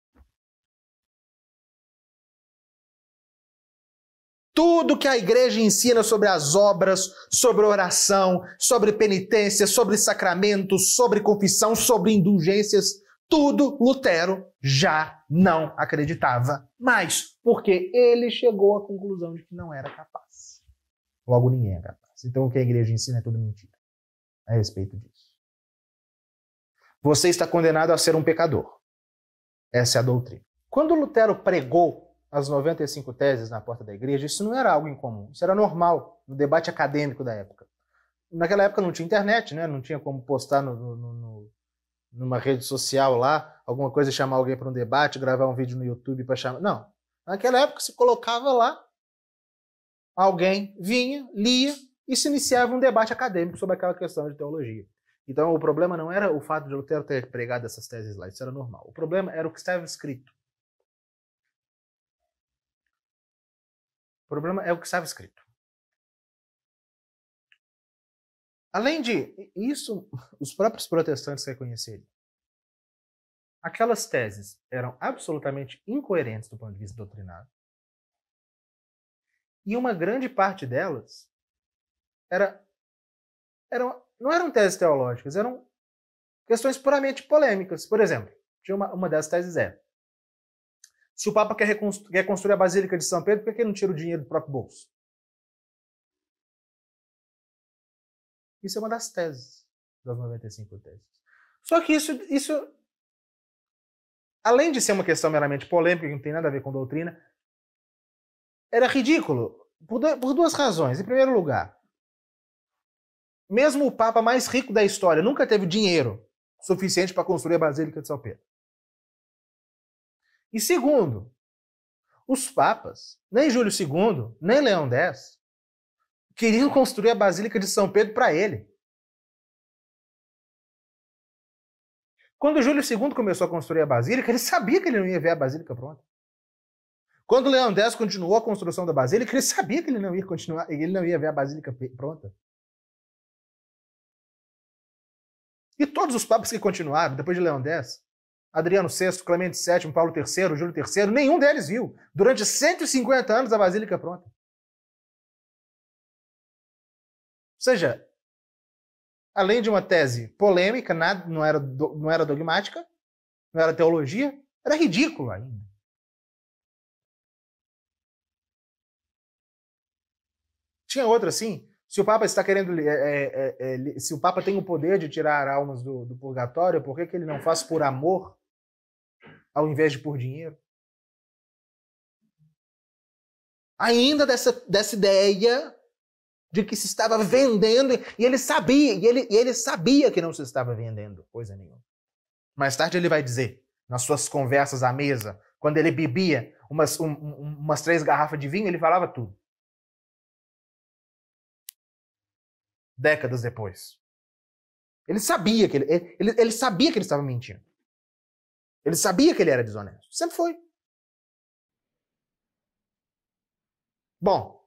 Tudo que a igreja ensina sobre as obras, sobre oração, sobre penitência, sobre sacramentos, sobre confissão, sobre indulgências, tudo Lutero já não acreditava mais, porque ele chegou à conclusão de que não era capaz. Logo, ninguém é capaz. Então o que a igreja ensina é tudo mentira a respeito disso. Você está condenado a ser um pecador. Essa é a doutrina. Quando Lutero pregou as 95 teses na porta da igreja, isso não era algo incomum, isso era normal no debate acadêmico da época. Naquela época não tinha internet, né? não tinha como postar no, no, no, numa rede social lá alguma coisa, chamar alguém para um debate, gravar um vídeo no YouTube para chamar. Não. Naquela época se colocava lá, alguém vinha, lia, e se iniciava um debate acadêmico sobre aquela questão de teologia. Então, o problema não era o fato de Lutero ter pregado essas teses lá, isso era normal. O problema era o que estava escrito. O problema é o que estava escrito. Além de isso, os próprios protestantes reconheceram. Aquelas teses eram absolutamente incoerentes do ponto de vista doutrinário. E uma grande parte delas era, eram, não eram teses teológicas, eram questões puramente polêmicas. Por exemplo, tinha uma, uma das teses é: se o Papa quer, reconstru quer construir a Basílica de São Pedro, por que ele não tira o dinheiro do próprio bolso? Isso é uma das teses, das 95 teses. Só que isso, isso além de ser uma questão meramente polêmica, que não tem nada a ver com doutrina, era ridículo por, duas razões. Em primeiro lugar, mesmo o Papa mais rico da história nunca teve dinheiro suficiente para construir a Basílica de São Pedro. E segundo, os papas, nem Júlio II, nem Leão X, queriam construir a Basílica de São Pedro para ele. Quando Júlio II começou a construir a Basílica, ele sabia que ele não ia ver a Basílica pronta. Quando Leão X continuou a construção da Basílica, ele sabia que ele não ia continuar, ele não ia ver a Basílica pronta. E todos os papas que continuaram, depois de Leão X, Adriano VI, Clemente VII, Paulo III, Júlio III, nenhum deles viu. Durante 150 anos a Basílica é pronta. Ou seja, além de uma tese polêmica, nada, não, era, não era dogmática, não era teologia, era ridículo ainda. Tinha outra assim, se o Papa está querendo. É, é, é, é se o Papa tem o poder de tirar almas do, do purgatório, por que, que ele não faz por amor ao invés de por dinheiro? Ainda dessa, dessa ideia de que se estava vendendo, e ele sabia, e ele, e ele sabia que não se estava vendendo coisa nenhuma. Mais tarde ele vai dizer, nas suas conversas à mesa, quando ele bebia umas, um, umas três garrafas de vinho, ele falava tudo. décadas depois. Ele sabia que ele, ele, ele sabia que ele estava mentindo. Ele sabia que ele era desonesto. Sempre foi. Bom,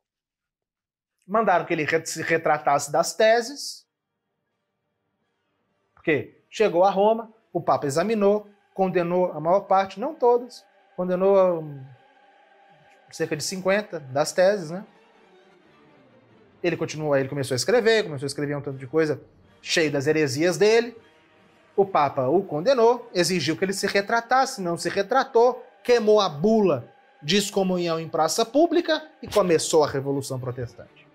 mandaram que ele se retratasse das teses, porque chegou a Roma, o Papa examinou, condenou a maior parte, não todas, condenou hum, cerca de 50 das teses, né? Ele continua, ele começou a escrever, começou a escrever um tanto de coisa cheio das heresias dele. O Papa o condenou, exigiu que ele se retratasse, não se retratou, queimou a bula de excomunhão em praça pública e começou a Revolução Protestante.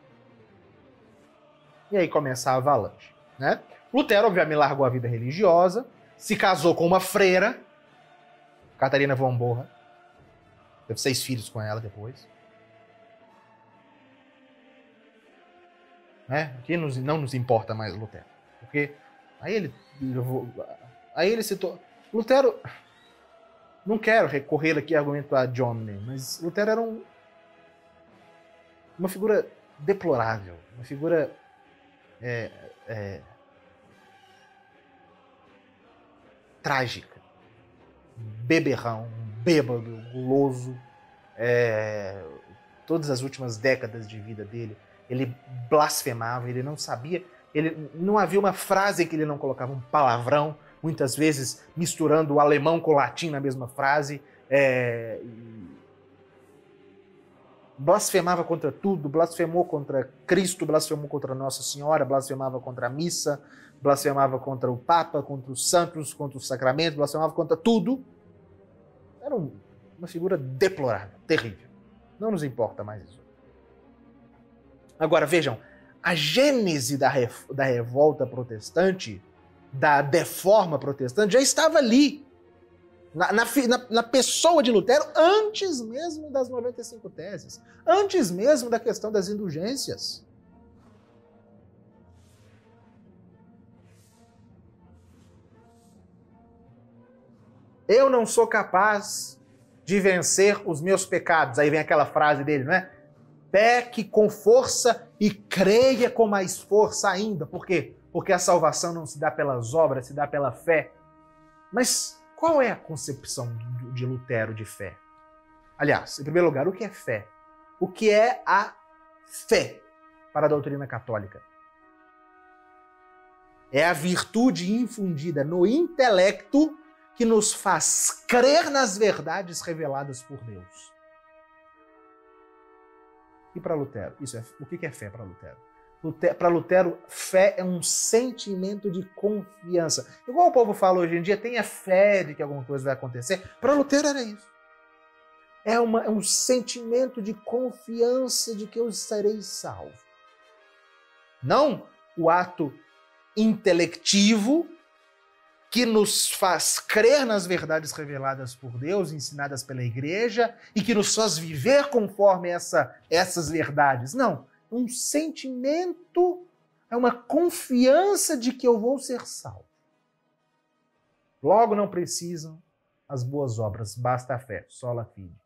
E aí começa a avalanche, né? Lutero, obviamente, largou a vida religiosa, se casou com uma freira, Catarina von Borra, teve seis filhos com ela depois. Né? Que nos, não nos importa mais é Lutero. Porque aí ele. Vou, aí ele citou. Lutero. Não quero recorrer aqui a argumentar John, mas Lutero era um, uma figura deplorável, uma figura é, é, trágica, beberrão, bêbado, guloso. É, todas as últimas décadas de vida dele ele blasfemava, ele não sabia, ele não havia uma frase que ele não colocava um palavrão, muitas vezes misturando o alemão com o latim na mesma frase. É... Blasfemava contra tudo, blasfemou contra Cristo, blasfemou contra Nossa Senhora, blasfemava contra a missa, blasfemava contra o Papa, contra os santos, contra os sacramentos, blasfemava contra tudo. Era um, uma figura deplorável, terrível. Não nos importa mais isso. Agora, vejam, a gênese da, da revolta protestante, da deforma protestante, já estava ali, na, na, na, pessoa de Lutero, antes mesmo das 95 teses, antes mesmo da questão das indulgências. Eu não sou capaz de vencer os meus pecados. Aí vem aquela frase dele, não é? peque com força e creia com mais força ainda. Por quê? Porque a salvação não se dá pelas obras, se dá pela fé. Mas qual é a concepção de Lutero de fé? Aliás, em primeiro lugar, o que é fé? O que é a fé para a doutrina católica? É a virtude infundida no intelecto que nos faz crer nas verdades reveladas por Deus. E para Lutero? Isso é, o que é fé para Lutero? Para Lutero, fé é um sentimento de confiança. Igual o povo fala hoje em dia, tenha fé de que alguma coisa vai acontecer. Para Lutero era isso. É, uma, é um sentimento de confiança de que eu serei salvo. Não o ato intelectivo que nos faz crer nas verdades reveladas por Deus, ensinadas pela igreja, e que nos faz viver conforme essa, essas verdades. Não, é um sentimento, é uma confiança de que eu vou ser salvo. Logo não precisam as boas obras, basta a fé, sola fide.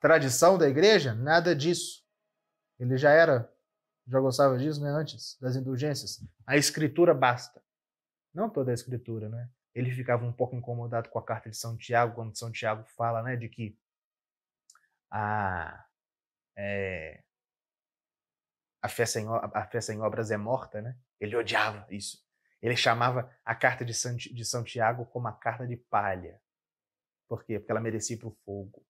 Tradição da igreja? Nada disso. Ele já era já gostava disso, né? Antes das indulgências. A escritura basta. Não toda a escritura, né? Ele ficava um pouco incomodado com a carta de São Tiago, quando São Tiago fala, né, de que a, ah, é, a, fé sem, a fé sem obras é morta, né? Ele odiava isso. Ele chamava a carta de São, de São Tiago como a carta de palha. Por quê? Porque ela merecia para o fogo.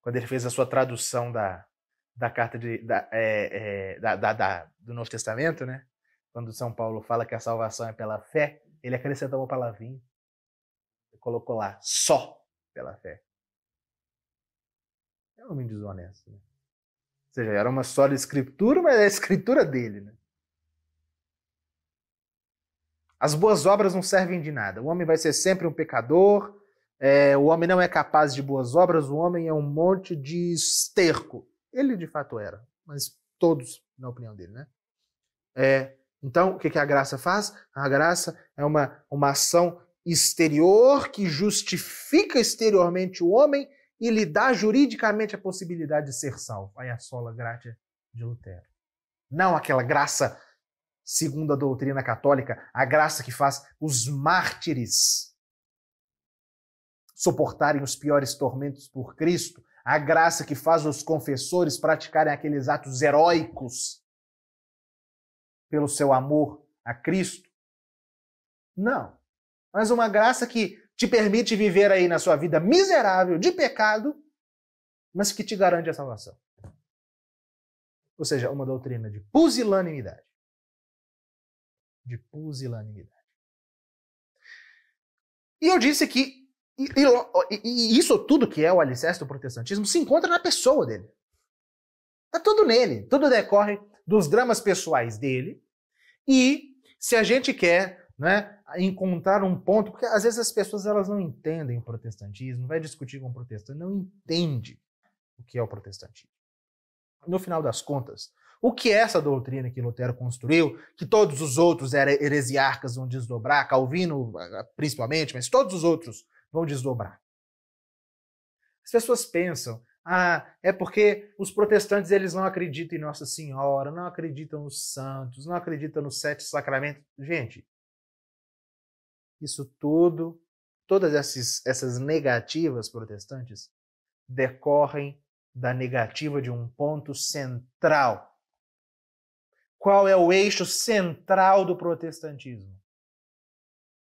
Quando ele fez a sua tradução da, da carta de, da, é, é, da, da, da, do Novo Testamento, né? Quando São Paulo fala que a salvação é pela fé, ele acrescentou uma palavrinha. Ele colocou lá, só pela fé. É um homem desonesto, né? Ou seja, era uma só de escritura, mas é a escritura dele, né? As boas obras não servem de nada. O homem vai ser sempre um pecador, é, o homem não é capaz de boas obras, o homem é um monte de esterco. Ele de fato era, mas todos, na opinião dele, né? É, então, o que, que a graça faz? A graça é uma, uma ação exterior que justifica exteriormente o homem e lhe dá juridicamente a possibilidade de ser salvo. Aí a sola gratia de Lutero. Não aquela graça, segundo a doutrina católica, a graça que faz os mártires suportarem os piores tormentos por Cristo, a graça que faz os confessores praticarem aqueles atos heróicos pelo seu amor a Cristo? Não. Mas uma graça que te permite viver aí na sua vida miserável de pecado, mas que te garante a salvação. Ou seja, uma doutrina de pusilanimidade. De pusilanimidade. E eu disse que e, e, e, isso tudo que é o alicerce do protestantismo se encontra na pessoa dele. Está tudo nele. Tudo decorre dos dramas pessoais dele. E se a gente quer né, encontrar um ponto, porque às vezes as pessoas elas não entendem o protestantismo, vai discutir com um protestante, não entende o que é o protestantismo. No final das contas, o que é essa doutrina que Lutero construiu, que todos os outros heresiarcas vão desdobrar, Calvino principalmente, mas todos os outros vão desdobrar. As pessoas pensam, ah, é porque os protestantes eles não acreditam em Nossa Senhora, não acreditam nos santos, não acreditam nos sete sacramentos. Gente, isso tudo, todas essas, essas negativas protestantes decorrem da negativa de um ponto central. Qual é o eixo central do protestantismo?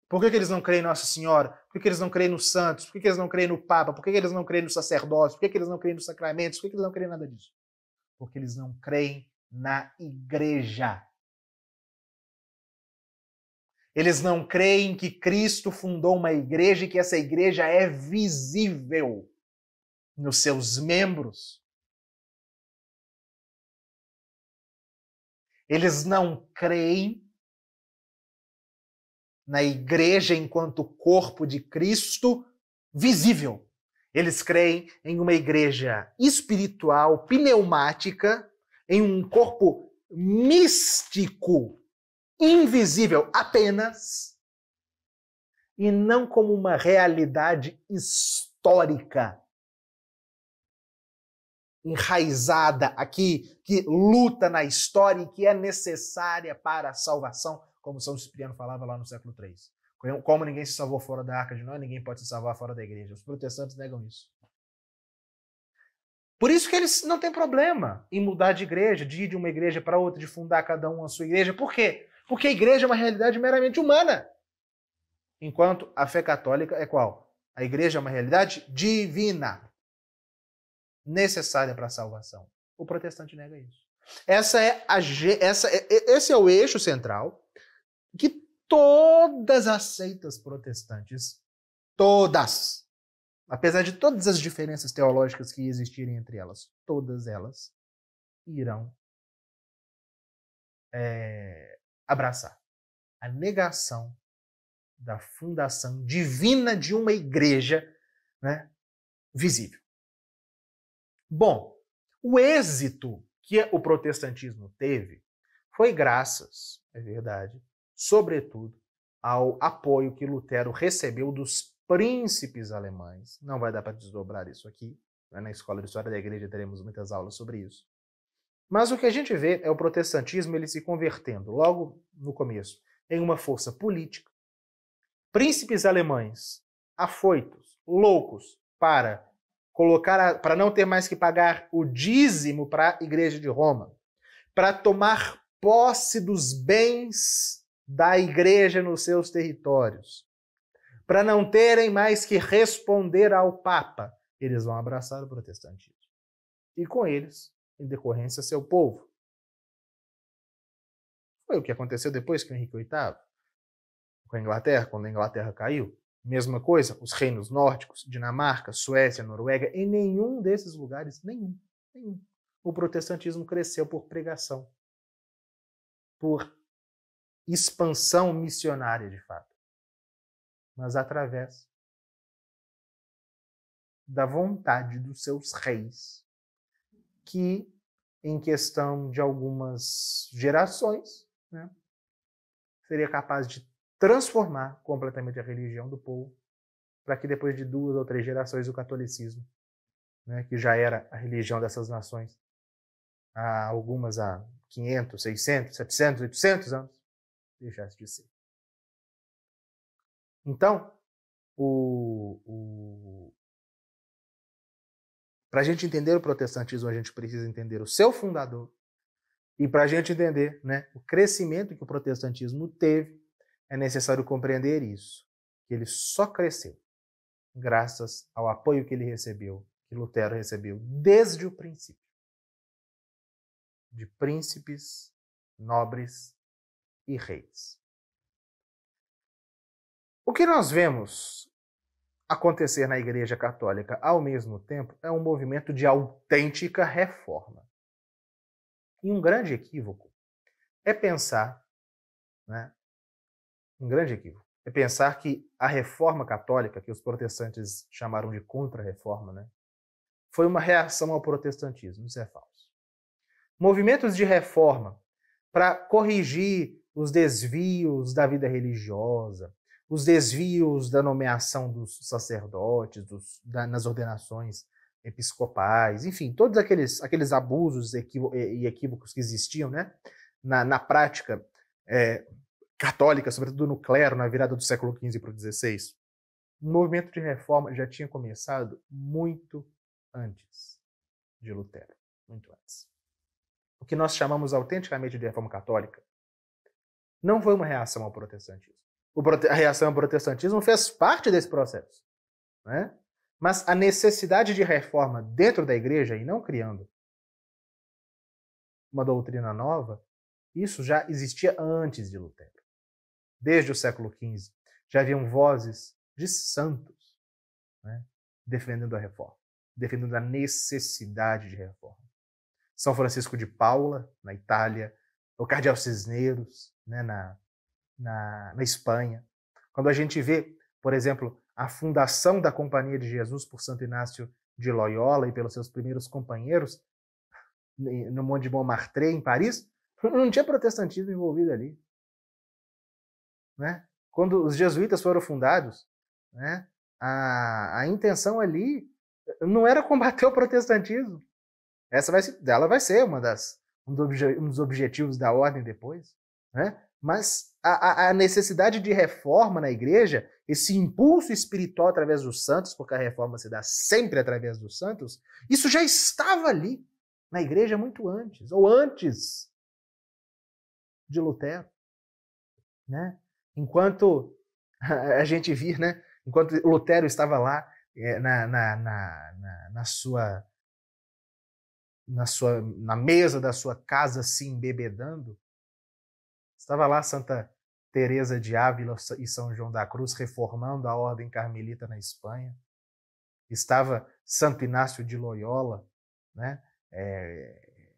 Por que, que, eles não creem em Nossa Senhora? Por que, que eles não creem nos santos? Por que, que, eles não creem no Papa? Por que, eles não creem no sacerdócio? Por que, eles não creem nos sacramentos? Por que, eles não creem nada disso? Porque eles não creem na igreja. Eles não creem que Cristo fundou uma igreja e que essa igreja é visível nos seus membros. Eles não creem na igreja enquanto corpo de Cristo visível. Eles creem em uma igreja espiritual, pneumática, em um corpo místico, invisível apenas, e não como uma realidade histórica enraizada aqui, que luta na história e que é necessária para a salvação como São Cipriano falava lá no século III. Como ninguém se salvou fora da arca de Noé, ninguém pode se salvar fora da igreja. Os protestantes negam isso. Por isso que eles não têm problema em mudar de igreja, de ir de uma igreja para outra, de fundar cada um a sua igreja. Por quê? Porque a igreja é uma realidade meramente humana. Enquanto a fé católica é qual? A igreja é uma realidade divina, necessária para a salvação. O protestante nega isso. Essa é a, essa é, esse é o eixo central que todas as seitas protestantes, todas, apesar de todas as diferenças teológicas que existirem entre elas, todas elas irão é, abraçar a negação da fundação divina de uma igreja né, visível. Bom, o êxito que o protestantismo teve foi graças, é verdade, sobretudo ao apoio que Lutero recebeu dos príncipes alemães. Não vai dar para desdobrar isso aqui. Né? Na escola de história da igreja teremos muitas aulas sobre isso. Mas o que a gente vê é o protestantismo ele se convertendo logo no começo em uma força política. Príncipes alemães afoitos, loucos para colocar para não ter mais que pagar o dízimo para a igreja de Roma, para tomar posse dos bens da igreja nos seus territórios. Para não terem mais que responder ao Papa, eles vão abraçar o protestantismo. E com eles, em decorrência, seu povo. Foi o que aconteceu depois que o Henrique VIII, com a Inglaterra, quando a Inglaterra caiu. Mesma coisa, os reinos nórdicos, Dinamarca, Suécia, Noruega, em nenhum desses lugares, nenhum, nenhum. O protestantismo cresceu por pregação, por expansão missionária de fato, mas através da vontade dos seus reis, que, em questão de algumas gerações, né, seria capaz de transformar completamente a religião do povo, para que depois de duas ou três gerações o catolicismo, né, que já era a religião dessas nações, há algumas há 500, 600, 700, 800 anos, deixasse de ser. Então, o, o... para a gente entender o protestantismo, a gente precisa entender o seu fundador. E para a gente entender né, o crescimento que o protestantismo teve, é necessário compreender isso, que ele só cresceu graças ao apoio que ele recebeu, que Lutero recebeu desde o princípio, de príncipes, nobres e reis. O que nós vemos acontecer na Igreja Católica ao mesmo tempo é um movimento de autêntica reforma. E um grande equívoco é pensar, né, um grande equívoco, é pensar que a reforma católica, que os protestantes chamaram de contra-reforma, né, foi uma reação ao protestantismo. Isso é falso. Movimentos de reforma para corrigir os desvios da vida religiosa, os desvios da nomeação dos sacerdotes, dos, da, nas ordenações episcopais, enfim, todos aqueles, aqueles abusos e equívocos que existiam né, na, na prática é, católica, sobretudo no clero, na virada do século XV para o XVI, o movimento de reforma já tinha começado muito antes de Lutero, muito antes. O que nós chamamos autenticamente de reforma católica não foi uma reação ao protestantismo. Prote... A reação ao protestantismo fez parte desse processo. Né? Mas a necessidade de reforma dentro da igreja, e não criando uma doutrina nova, isso já existia antes de Lutero. Desde o século XV, já haviam vozes de santos né? defendendo a reforma, defendendo a necessidade de reforma. São Francisco de Paula, na Itália, o Cardeal Cisneros, né, na, na, na Espanha. Quando a gente vê, por exemplo, a fundação da Companhia de Jesus por Santo Inácio de Loyola e pelos seus primeiros companheiros né, no Monte de Montmartre, em Paris, não tinha protestantismo envolvido ali. Né? Quando os jesuítas foram fundados, né, a, a intenção ali não era combater o protestantismo. Essa vai, ela vai ser uma das, um, dos objetivos da ordem depois. Né? Mas a, a, necessidade de reforma na igreja, esse impulso espiritual através dos santos, porque a reforma se dá sempre através dos santos, isso já estava ali na igreja muito antes, ou antes de Lutero. Né? Enquanto a gente vira né? enquanto Lutero estava lá eh, na, na, na, na sua na sua na mesa da sua casa se assim, embebedando, Estava lá Santa Teresa de Ávila e São João da Cruz reformando a ordem carmelita na Espanha. Estava Santo Inácio de Loyola, né? É,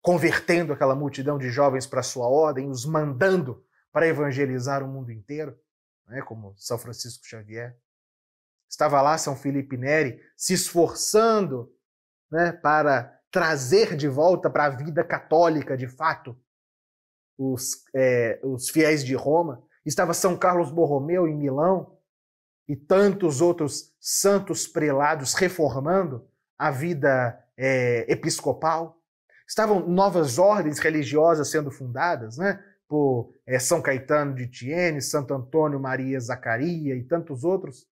convertendo aquela multidão de jovens para sua ordem, os mandando para evangelizar o mundo inteiro, né? como São Francisco Xavier. Estava lá São Felipe Neri se esforçando né? para trazer de volta para a vida católica, de fato, os, é, os fiéis de Roma, estava São Carlos Borromeu em Milão e tantos outros santos prelados reformando a vida é, episcopal. Estavam novas ordens religiosas sendo fundadas, né? por é, São Caetano de Tiene, Santo Antônio Maria Zacaria e tantos outros.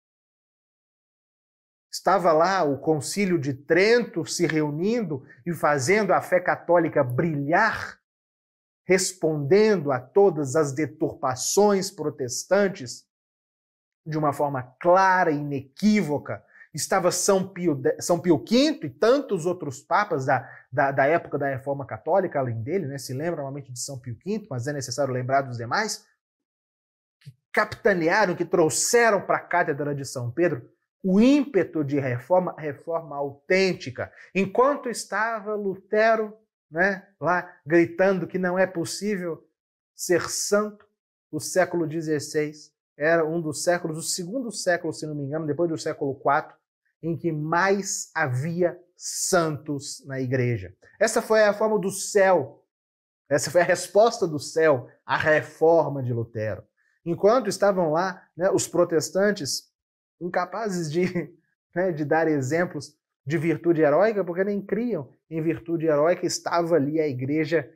Estava lá o Concílio de Trento se reunindo e fazendo a fé católica brilhar respondendo a todas as deturpações protestantes de uma forma clara e inequívoca. Estava São Pio, São Pio V e tantos outros papas da, da, da época da Reforma Católica, além dele, né? se lembra normalmente de São Pio V, mas é necessário lembrar dos demais, que capitanearam, que trouxeram para a Cátedra de São Pedro o ímpeto de reforma, reforma autêntica. Enquanto estava Lutero né? lá gritando que não é possível ser santo, o século XVI era um dos séculos, o segundo século, se não me engano, depois do século IV, em que mais havia santos na igreja. Essa foi a forma do céu, essa foi a resposta do céu à reforma de Lutero. Enquanto estavam lá né, os protestantes, incapazes de, né, de dar exemplos de virtude heróica, porque nem criam em virtude heróica, estava ali a igreja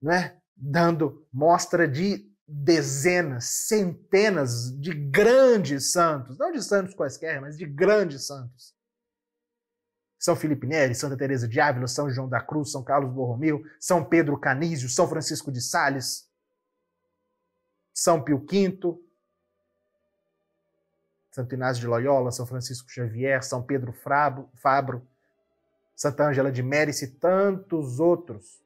né, dando mostra de dezenas, centenas de grandes santos, não de santos quaisquer, mas de grandes santos. São Felipe Neri, Santa Teresa de Ávila, São João da Cruz, São Carlos Borromeu, São Pedro Canísio, São Francisco de Sales, São Pio V, Santo Inácio de Loyola, São Francisco Xavier, São Pedro Fabro, Santa Angela de Mérice e tantos outros.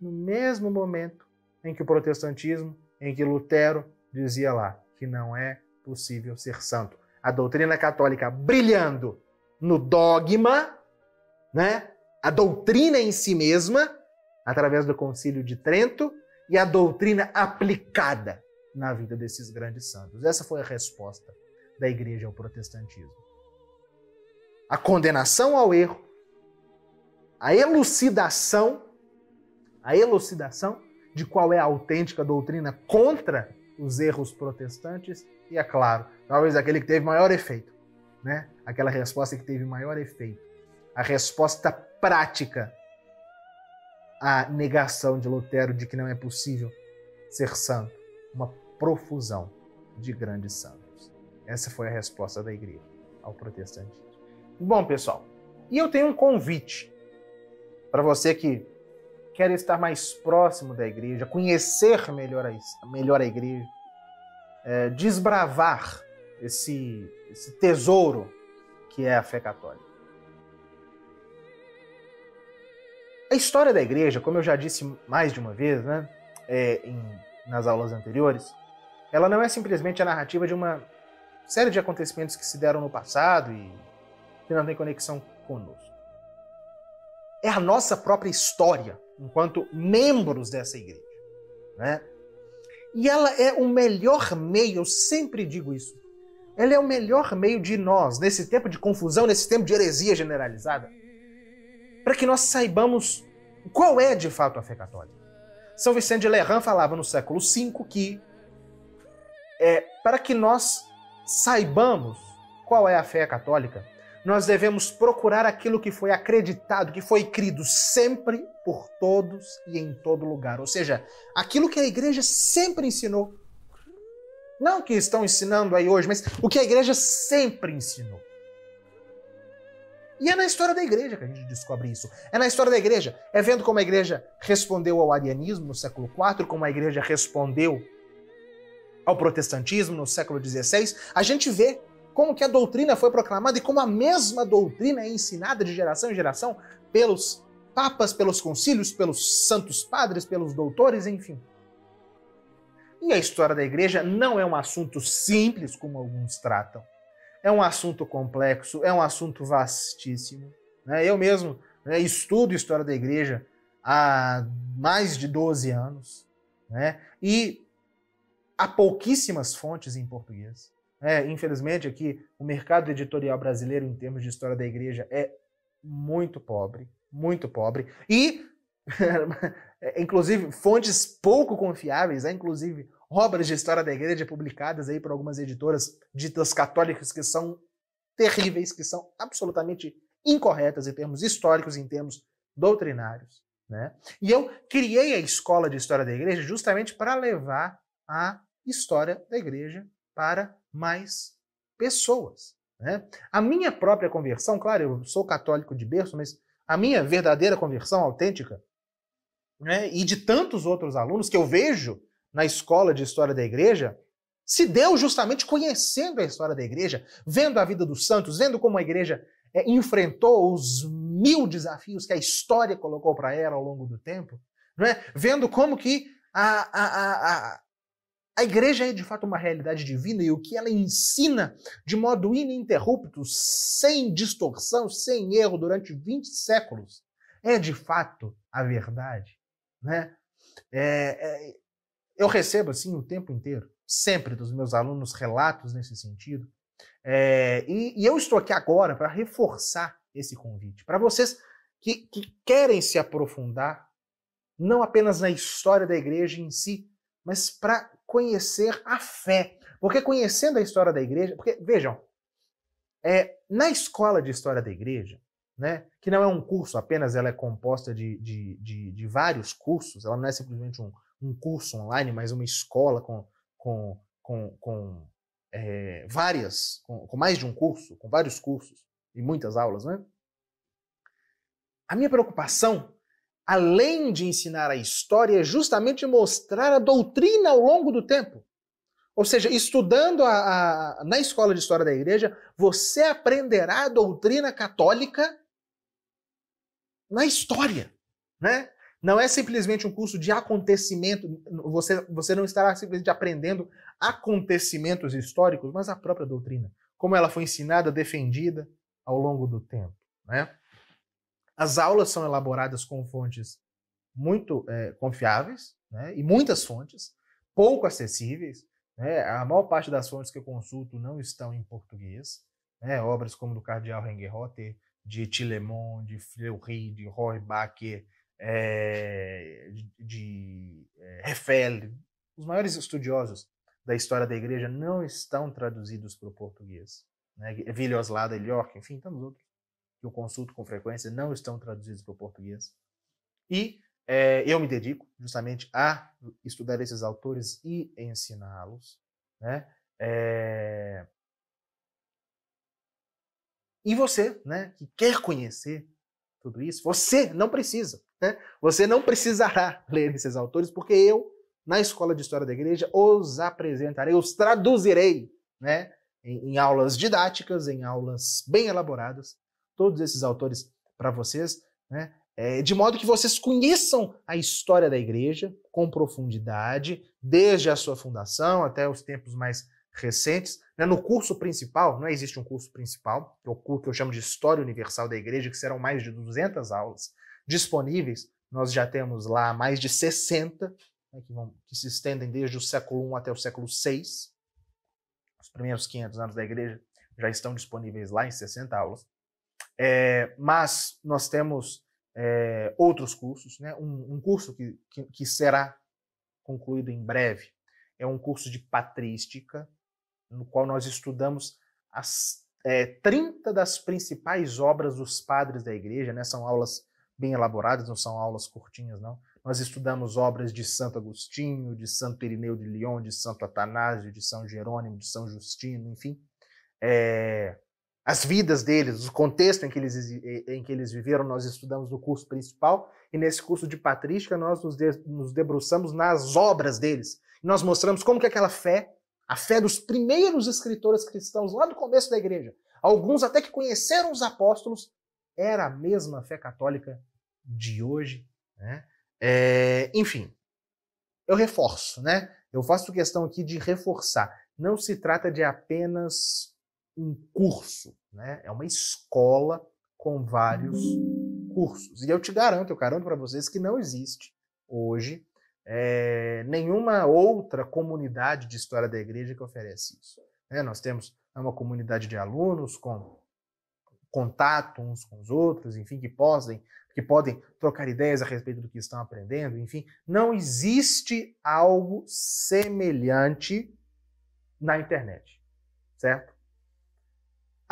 No mesmo momento em que o protestantismo, em que Lutero dizia lá que não é possível ser santo. A doutrina católica brilhando no dogma, né? A doutrina em si mesma, através do Concílio de Trento, e a doutrina aplicada na vida desses grandes santos. Essa foi a resposta da igreja ao protestantismo a condenação ao erro, a elucidação, a elucidação de qual é a autêntica doutrina contra os erros protestantes e, é claro, talvez aquele que teve maior efeito, né? Aquela resposta que teve maior efeito, a resposta prática à negação de Lutero de que não é possível ser santo, uma profusão de grandes santos. Essa foi a resposta da igreja ao protestantismo. Bom, pessoal, e eu tenho um convite para você que quer estar mais próximo da igreja, conhecer melhor a, melhor a igreja, é, desbravar esse, esse tesouro que é a fé católica. A história da igreja, como eu já disse mais de uma vez, né, é, em, nas aulas anteriores, ela não é simplesmente a narrativa de uma série de acontecimentos que se deram no passado e que não tem conexão conosco. É a nossa própria história, enquanto membros dessa igreja. Né? E ela é o melhor meio, eu sempre digo isso, ela é o melhor meio de nós, nesse tempo de confusão, nesse tempo de heresia generalizada, para que nós saibamos qual é de fato a fé católica. São Vicente de Lerran falava no século V que é, para que nós saibamos qual é a fé católica, nós devemos procurar aquilo que foi acreditado, que foi crido sempre por todos e em todo lugar. Ou seja, aquilo que a igreja sempre ensinou. Não o que estão ensinando aí hoje, mas o que a igreja sempre ensinou. E é na história da igreja que a gente descobre isso. É na história da igreja. É vendo como a igreja respondeu ao arianismo no século IV, como a igreja respondeu ao protestantismo no século XVI. A gente vê como que a doutrina foi proclamada e como a mesma doutrina é ensinada de geração em geração pelos papas, pelos concílios, pelos santos padres, pelos doutores, enfim. E a história da igreja não é um assunto simples como alguns tratam. É um assunto complexo, é um assunto vastíssimo. Né? Eu mesmo né, estudo história da igreja há mais de 12 anos, né? e há pouquíssimas fontes em português. É, infelizmente, aqui o mercado editorial brasileiro, em termos de história da igreja, é muito pobre, muito pobre. E, é, inclusive, fontes pouco confiáveis, né? inclusive obras de história da igreja publicadas aí por algumas editoras ditas católicas que são terríveis, que são absolutamente incorretas em termos históricos, em termos doutrinários. Né? E eu criei a escola de história da igreja justamente para levar a história da igreja para mais pessoas. Né? A minha própria conversão, claro, eu sou católico de berço, mas a minha verdadeira conversão autêntica, né, e de tantos outros alunos que eu vejo na escola de história da igreja, se deu justamente conhecendo a história da igreja, vendo a vida dos santos, vendo como a igreja é, enfrentou os mil desafios que a história colocou para ela ao longo do tempo, né? vendo como que a, a, a, a igreja é de fato uma realidade divina e o que ela ensina de modo ininterrupto, sem distorção, sem erro, durante 20 séculos, é de fato a verdade. Né? É, é, eu recebo assim o tempo inteiro, sempre dos meus alunos, relatos nesse sentido. É, e, e eu estou aqui agora para reforçar esse convite. Para vocês que, que querem se aprofundar, não apenas na história da igreja em si, mas para conhecer a fé. Porque conhecendo a história da igreja, porque vejam, é, na escola de história da igreja, né, que não é um curso apenas, ela é composta de, de, de, de vários cursos, ela não é simplesmente um, um curso online, mas uma escola com, com, com, com é, várias, com, com mais de um curso, com vários cursos e muitas aulas, né? A minha preocupação além de ensinar a história, é justamente mostrar a doutrina ao longo do tempo. Ou seja, estudando a, a, na escola de história da igreja, você aprenderá a doutrina católica na história, né? Não é simplesmente um curso de acontecimento, você, você não estará simplesmente aprendendo acontecimentos históricos, mas a própria doutrina, como ela foi ensinada, defendida ao longo do tempo, né? As aulas são elaboradas com fontes muito é, confiáveis, né, e muitas fontes, pouco acessíveis. Né, a maior parte das fontes que eu consulto não estão em português. Né, obras como do Cardeal Hengerotter, de Tillemont, de Fleury, de Rohrbacher, é, eh, de, de é, os maiores estudiosos da história da igreja não estão traduzidos para o português. Né? Vilhoslada, York, enfim, tantos outros que eu consulto com frequência não estão traduzidos para o português. E é, eu me dedico justamente a estudar esses autores e ensiná-los. Né? É... E você, né, que quer conhecer tudo isso, você não precisa. Né? Você não precisará ler esses autores, porque eu, na Escola de História da Igreja, os apresentarei, os traduzirei né, em, em aulas didáticas, em aulas bem elaboradas, todos esses autores para vocês, né? É, de modo que vocês conheçam a história da igreja com profundidade, desde a sua fundação até os tempos mais recentes. Né? No curso principal, não existe um curso principal, que é o curso que eu chamo de História Universal da Igreja, que serão mais de 200 aulas disponíveis. Nós já temos lá mais de 60, né? que, vão, que se estendem desde o século I até o século VI. Os primeiros 500 anos da igreja já estão disponíveis lá em 60 aulas. É, mas nós temos é, outros cursos, né? um, um curso que, que, que, será concluído em breve é um curso de patrística, no qual nós estudamos as é, 30 das principais obras dos padres da igreja, né? são aulas bem elaboradas, não são aulas curtinhas, não. Nós estudamos obras de Santo Agostinho, de Santo Irineu de Lyon, de Santo Atanásio, de São Jerônimo, de São Justino, enfim. É, as vidas deles, o contexto em que eles, eh, em que eles viveram, nós estudamos no curso principal, e nesse curso de patrística nós nos, de, nos debruçamos nas obras deles. nós mostramos como que aquela fé, a fé dos primeiros escritores cristãos lá do começo da igreja, alguns até que conheceram os apóstolos, era a mesma fé católica de hoje. Né? É, enfim, eu reforço, né? Eu faço questão aqui de reforçar. Não se trata de apenas um curso, né? É uma escola com vários cursos. E eu te garanto, eu garanto para vocês que não existe hoje é, nenhuma outra comunidade de história da igreja que oferece isso. É, nós temos é uma comunidade de alunos com contato uns com os outros, enfim, que podem, que podem trocar ideias a respeito do que estão aprendendo, enfim, não existe algo semelhante na internet, certo?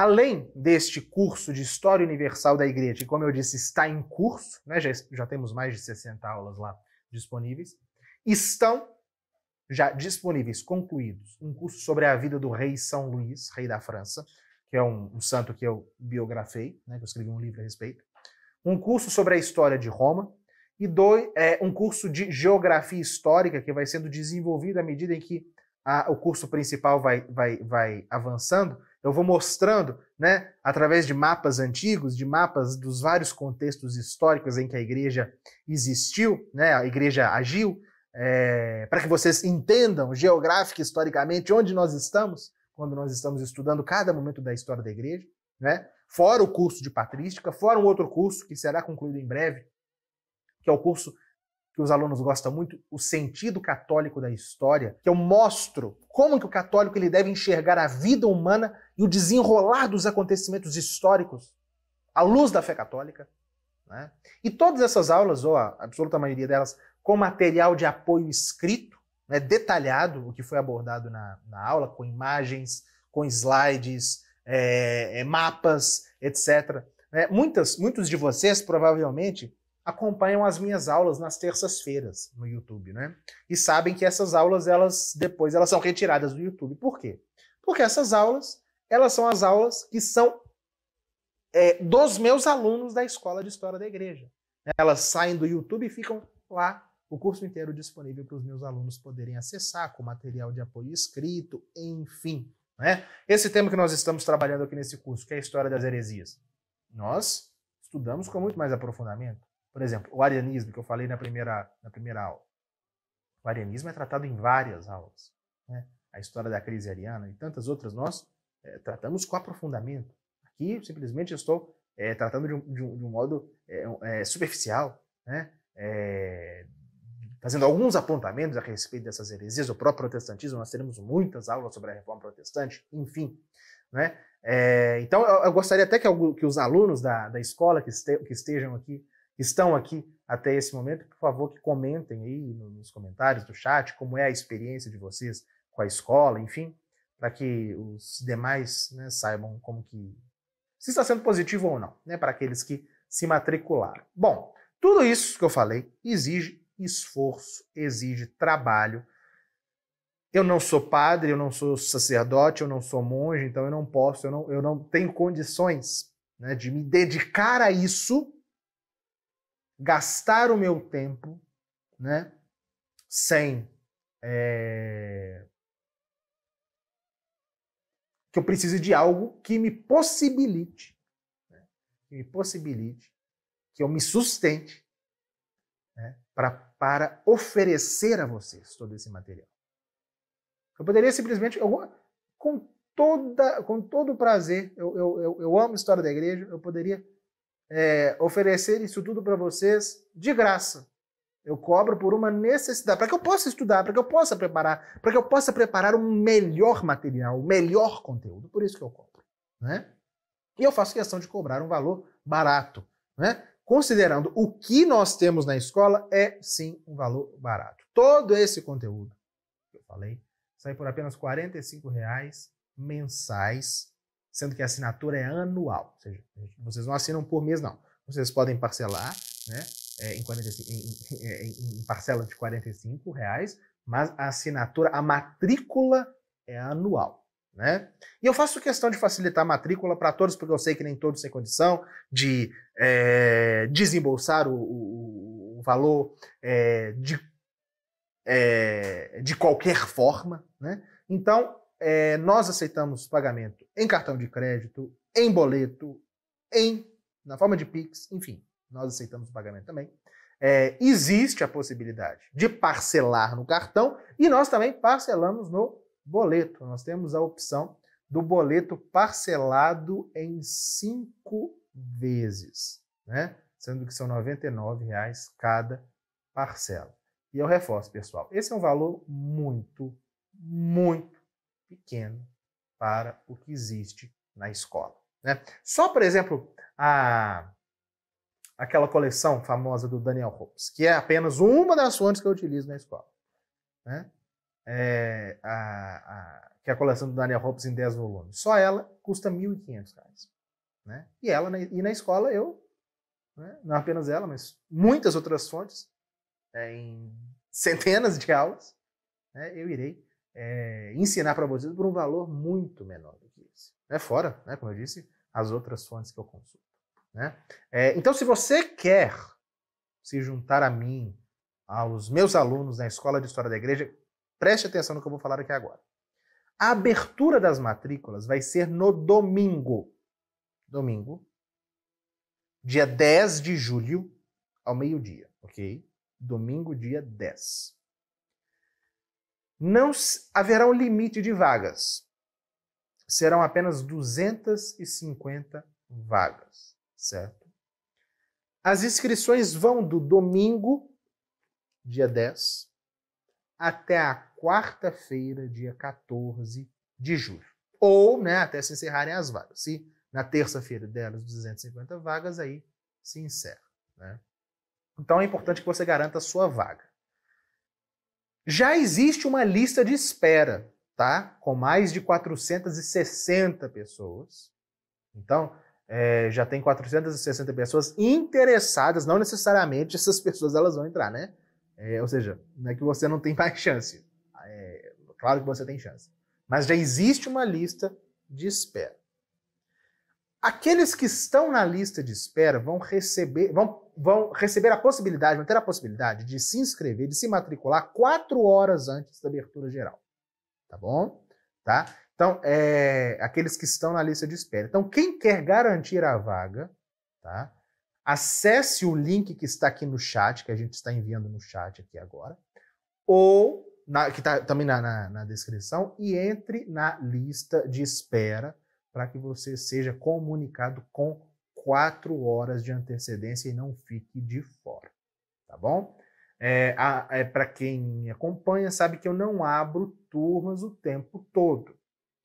Além deste curso de História Universal da Igreja, que, como eu disse, está em curso, né? já, já temos mais de 60 aulas lá disponíveis, estão já disponíveis, concluídos, um curso sobre a vida do rei São Luís, rei da França, que é um, um santo que eu biografei, né, que eu escrevi um livro a respeito, um curso sobre a história de Roma e dois, é, um curso de geografia histórica que vai sendo desenvolvido à medida em que a, o curso principal vai, vai, vai avançando, eu vou mostrando, né, através de mapas antigos, de mapas dos vários contextos históricos em que a igreja existiu, né, a igreja agiu, é, para que vocês entendam geográfica historicamente onde nós estamos quando nós estamos estudando cada momento da história da igreja, né? Fora o curso de patrística, fora um outro curso que será concluído em breve, que é o curso que os alunos gostam muito, o sentido católico da história, que eu mostro como que o católico ele deve enxergar a vida humana e o desenrolar dos acontecimentos históricos à luz da fé católica. Né? E todas essas aulas, ou a absoluta maioria delas, com material de apoio escrito, né, detalhado, o que foi abordado na, na aula, com imagens, com slides, é, é, mapas, etc. Né? Muitas, muitos de vocês provavelmente acompanham as minhas aulas nas terças-feiras no YouTube, né? E sabem que essas aulas, elas depois elas são retiradas do YouTube. Por quê? Porque essas aulas elas são as aulas que são é, dos meus alunos da Escola de História da Igreja. Elas saem do YouTube e ficam lá o curso inteiro disponível para os meus alunos poderem acessar, com material de apoio escrito, enfim. Né? Esse tema que nós estamos trabalhando aqui nesse curso, que é a história das heresias, nós estudamos com muito mais aprofundamento. Por exemplo, o arianismo, que eu falei na primeira, na primeira aula. O arianismo é tratado em várias aulas. Né? A história da crise ariana e tantas outras nós é, tratamos com aprofundamento. Aqui, simplesmente, eu estou é, tratando de um, de um, de um modo eh, superficial, né? fazendo alguns apontamentos a respeito dessas heresias, o próprio protestantismo, nós teremos muitas aulas sobre a reforma protestante, enfim. Né? então, eu, eu, gostaria até que, que os alunos da, da escola que, este, que estejam aqui estão aqui até esse momento, por favor, que comentem aí nos comentários do chat como é a experiência de vocês com a escola, enfim, para que os demais né, saibam como que se está sendo positivo ou não, né, para aqueles que se matricularam. Bom, tudo isso que eu falei exige esforço, exige trabalho. Eu não sou padre, eu não sou sacerdote, eu não sou monge, então eu não posso, eu não, eu não tenho condições né, de me dedicar a isso, gastar o meu tempo, né, sem é, que eu preciso de algo que me possibilite, né? que me possibilite, que eu me sustente né? pra, para oferecer a vocês todo esse material. Eu poderia simplesmente, eu, com, toda, com todo prazer, eu, eu, eu, eu amo a história da igreja, eu poderia é, oferecer isso tudo para vocês de graça. Eu cobro por uma necessidade, para que eu possa estudar, para que eu possa preparar, para que eu possa preparar um melhor material, um melhor conteúdo. Por isso que eu cobro. Né? E eu faço questão de cobrar um valor barato. Né? Considerando o que nós temos na escola, é sim um valor barato. Todo esse conteúdo que eu falei sai por apenas R$ reais mensais, sendo que a assinatura é anual. Ou seja, vocês não assinam por mês, não. Vocês podem parcelar, né? é, em, 45, é, em, em, em, parcela de 45 reais, mas a assinatura, a matrícula é anual. Né? E eu faço questão de facilitar a matrícula para todos, porque eu sei que nem todos têm condição de é, desembolsar o, o, o valor é, de, é, de qualquer forma. Né? Então, é, nós aceitamos pagamento em cartão de crédito, em boleto, em na forma de Pix, enfim. Nós aceitamos o pagamento também. É, existe a possibilidade de parcelar no cartão e nós também parcelamos no boleto. Nós temos a opção do boleto parcelado em cinco vezes, né? sendo que são R$ 99,00 cada parcela. E eu reforço, pessoal, esse é um valor muito, muito pequeno para o que existe na escola. Né? Só, por exemplo, a aquela coleção famosa do Daniel Hopes, que é apenas uma das fontes que eu utilizo na escola. Né? É, a, a, que é a coleção do Daniel Hopes em 10 volumes. Só ela custa R$ 1.500. Né? E, ela, e na escola eu, né? não apenas ela, mas muitas outras fontes, é, em centenas de aulas, né? eu irei é, ensinar para vocês por um valor muito menor do que esse. É fora, né? como eu disse, as outras fontes que eu consulto. Né? É, então, se você quer se juntar a mim, aos meus alunos na Escola de História da Igreja, preste atenção no que eu vou falar aqui agora. A abertura das matrículas vai ser no domingo. Domingo, dia 10 de julho, ao meio-dia, ok? Domingo, dia 10. Não haverá um limite de vagas. Serão apenas 250 vagas certo? As inscrições vão do domingo, dia 10, até a quarta-feira, dia 14 de julho. Ou, né, até se encerrarem as vagas. Se na terça-feira delas 250 vagas, aí se encerra, né? Então é importante que você garanta a sua vaga. Já existe uma lista de espera, tá? Com mais de 460 pessoas. Então, é, já tem 460 pessoas interessadas, não necessariamente essas pessoas elas vão entrar, né? É, ou seja, não é que você não tem mais chance. É, claro que você tem chance. Mas já existe uma lista de espera. Aqueles que estão na lista de espera vão receber, vão, vão receber a possibilidade, vão ter a possibilidade de se inscrever, de se matricular quatro horas antes da abertura geral. Tá bom? Tá? Então, é, aqueles que estão na lista de espera. Então, quem quer garantir a vaga, tá? acesse o link que está aqui no chat, que a gente está enviando no chat aqui agora, ou na, que está também na, na, na descrição, e entre na lista de espera para que você seja comunicado com quatro horas de antecedência e não fique de fora, tá bom? É, é para quem me acompanha sabe que eu não abro turmas o tempo todo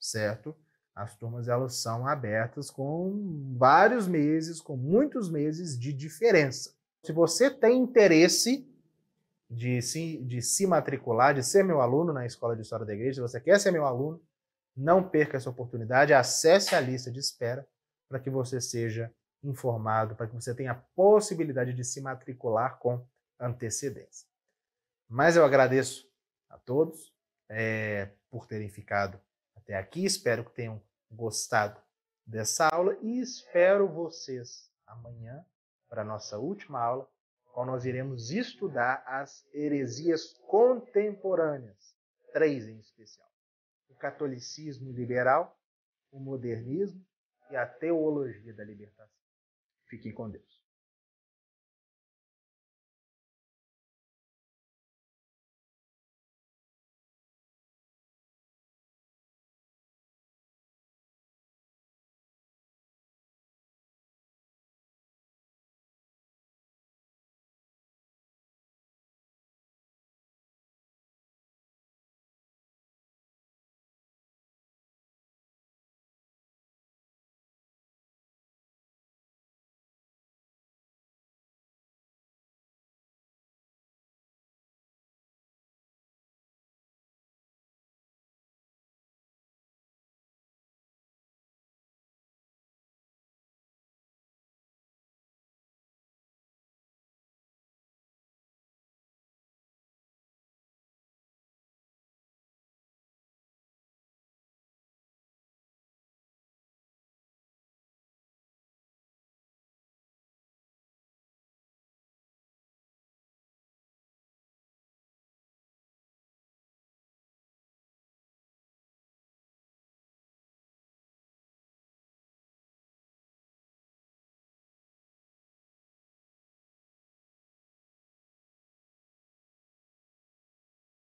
certo? As turmas elas são abertas com vários meses, com muitos meses de diferença. Se você tem interesse de se, de se matricular, de ser meu aluno na Escola de História da Igreja, se você quer ser meu aluno, não perca essa oportunidade, acesse a lista de espera para que você seja informado, para que você tenha a possibilidade de se matricular com antecedência. Mas eu agradeço a todos é, por terem ficado até aqui. Espero que tenham gostado dessa aula e espero vocês amanhã para a nossa última aula, qual nós iremos estudar as heresias contemporâneas, três em especial: o catolicismo liberal, o modernismo e a teologia da libertação. Fiquem com Deus.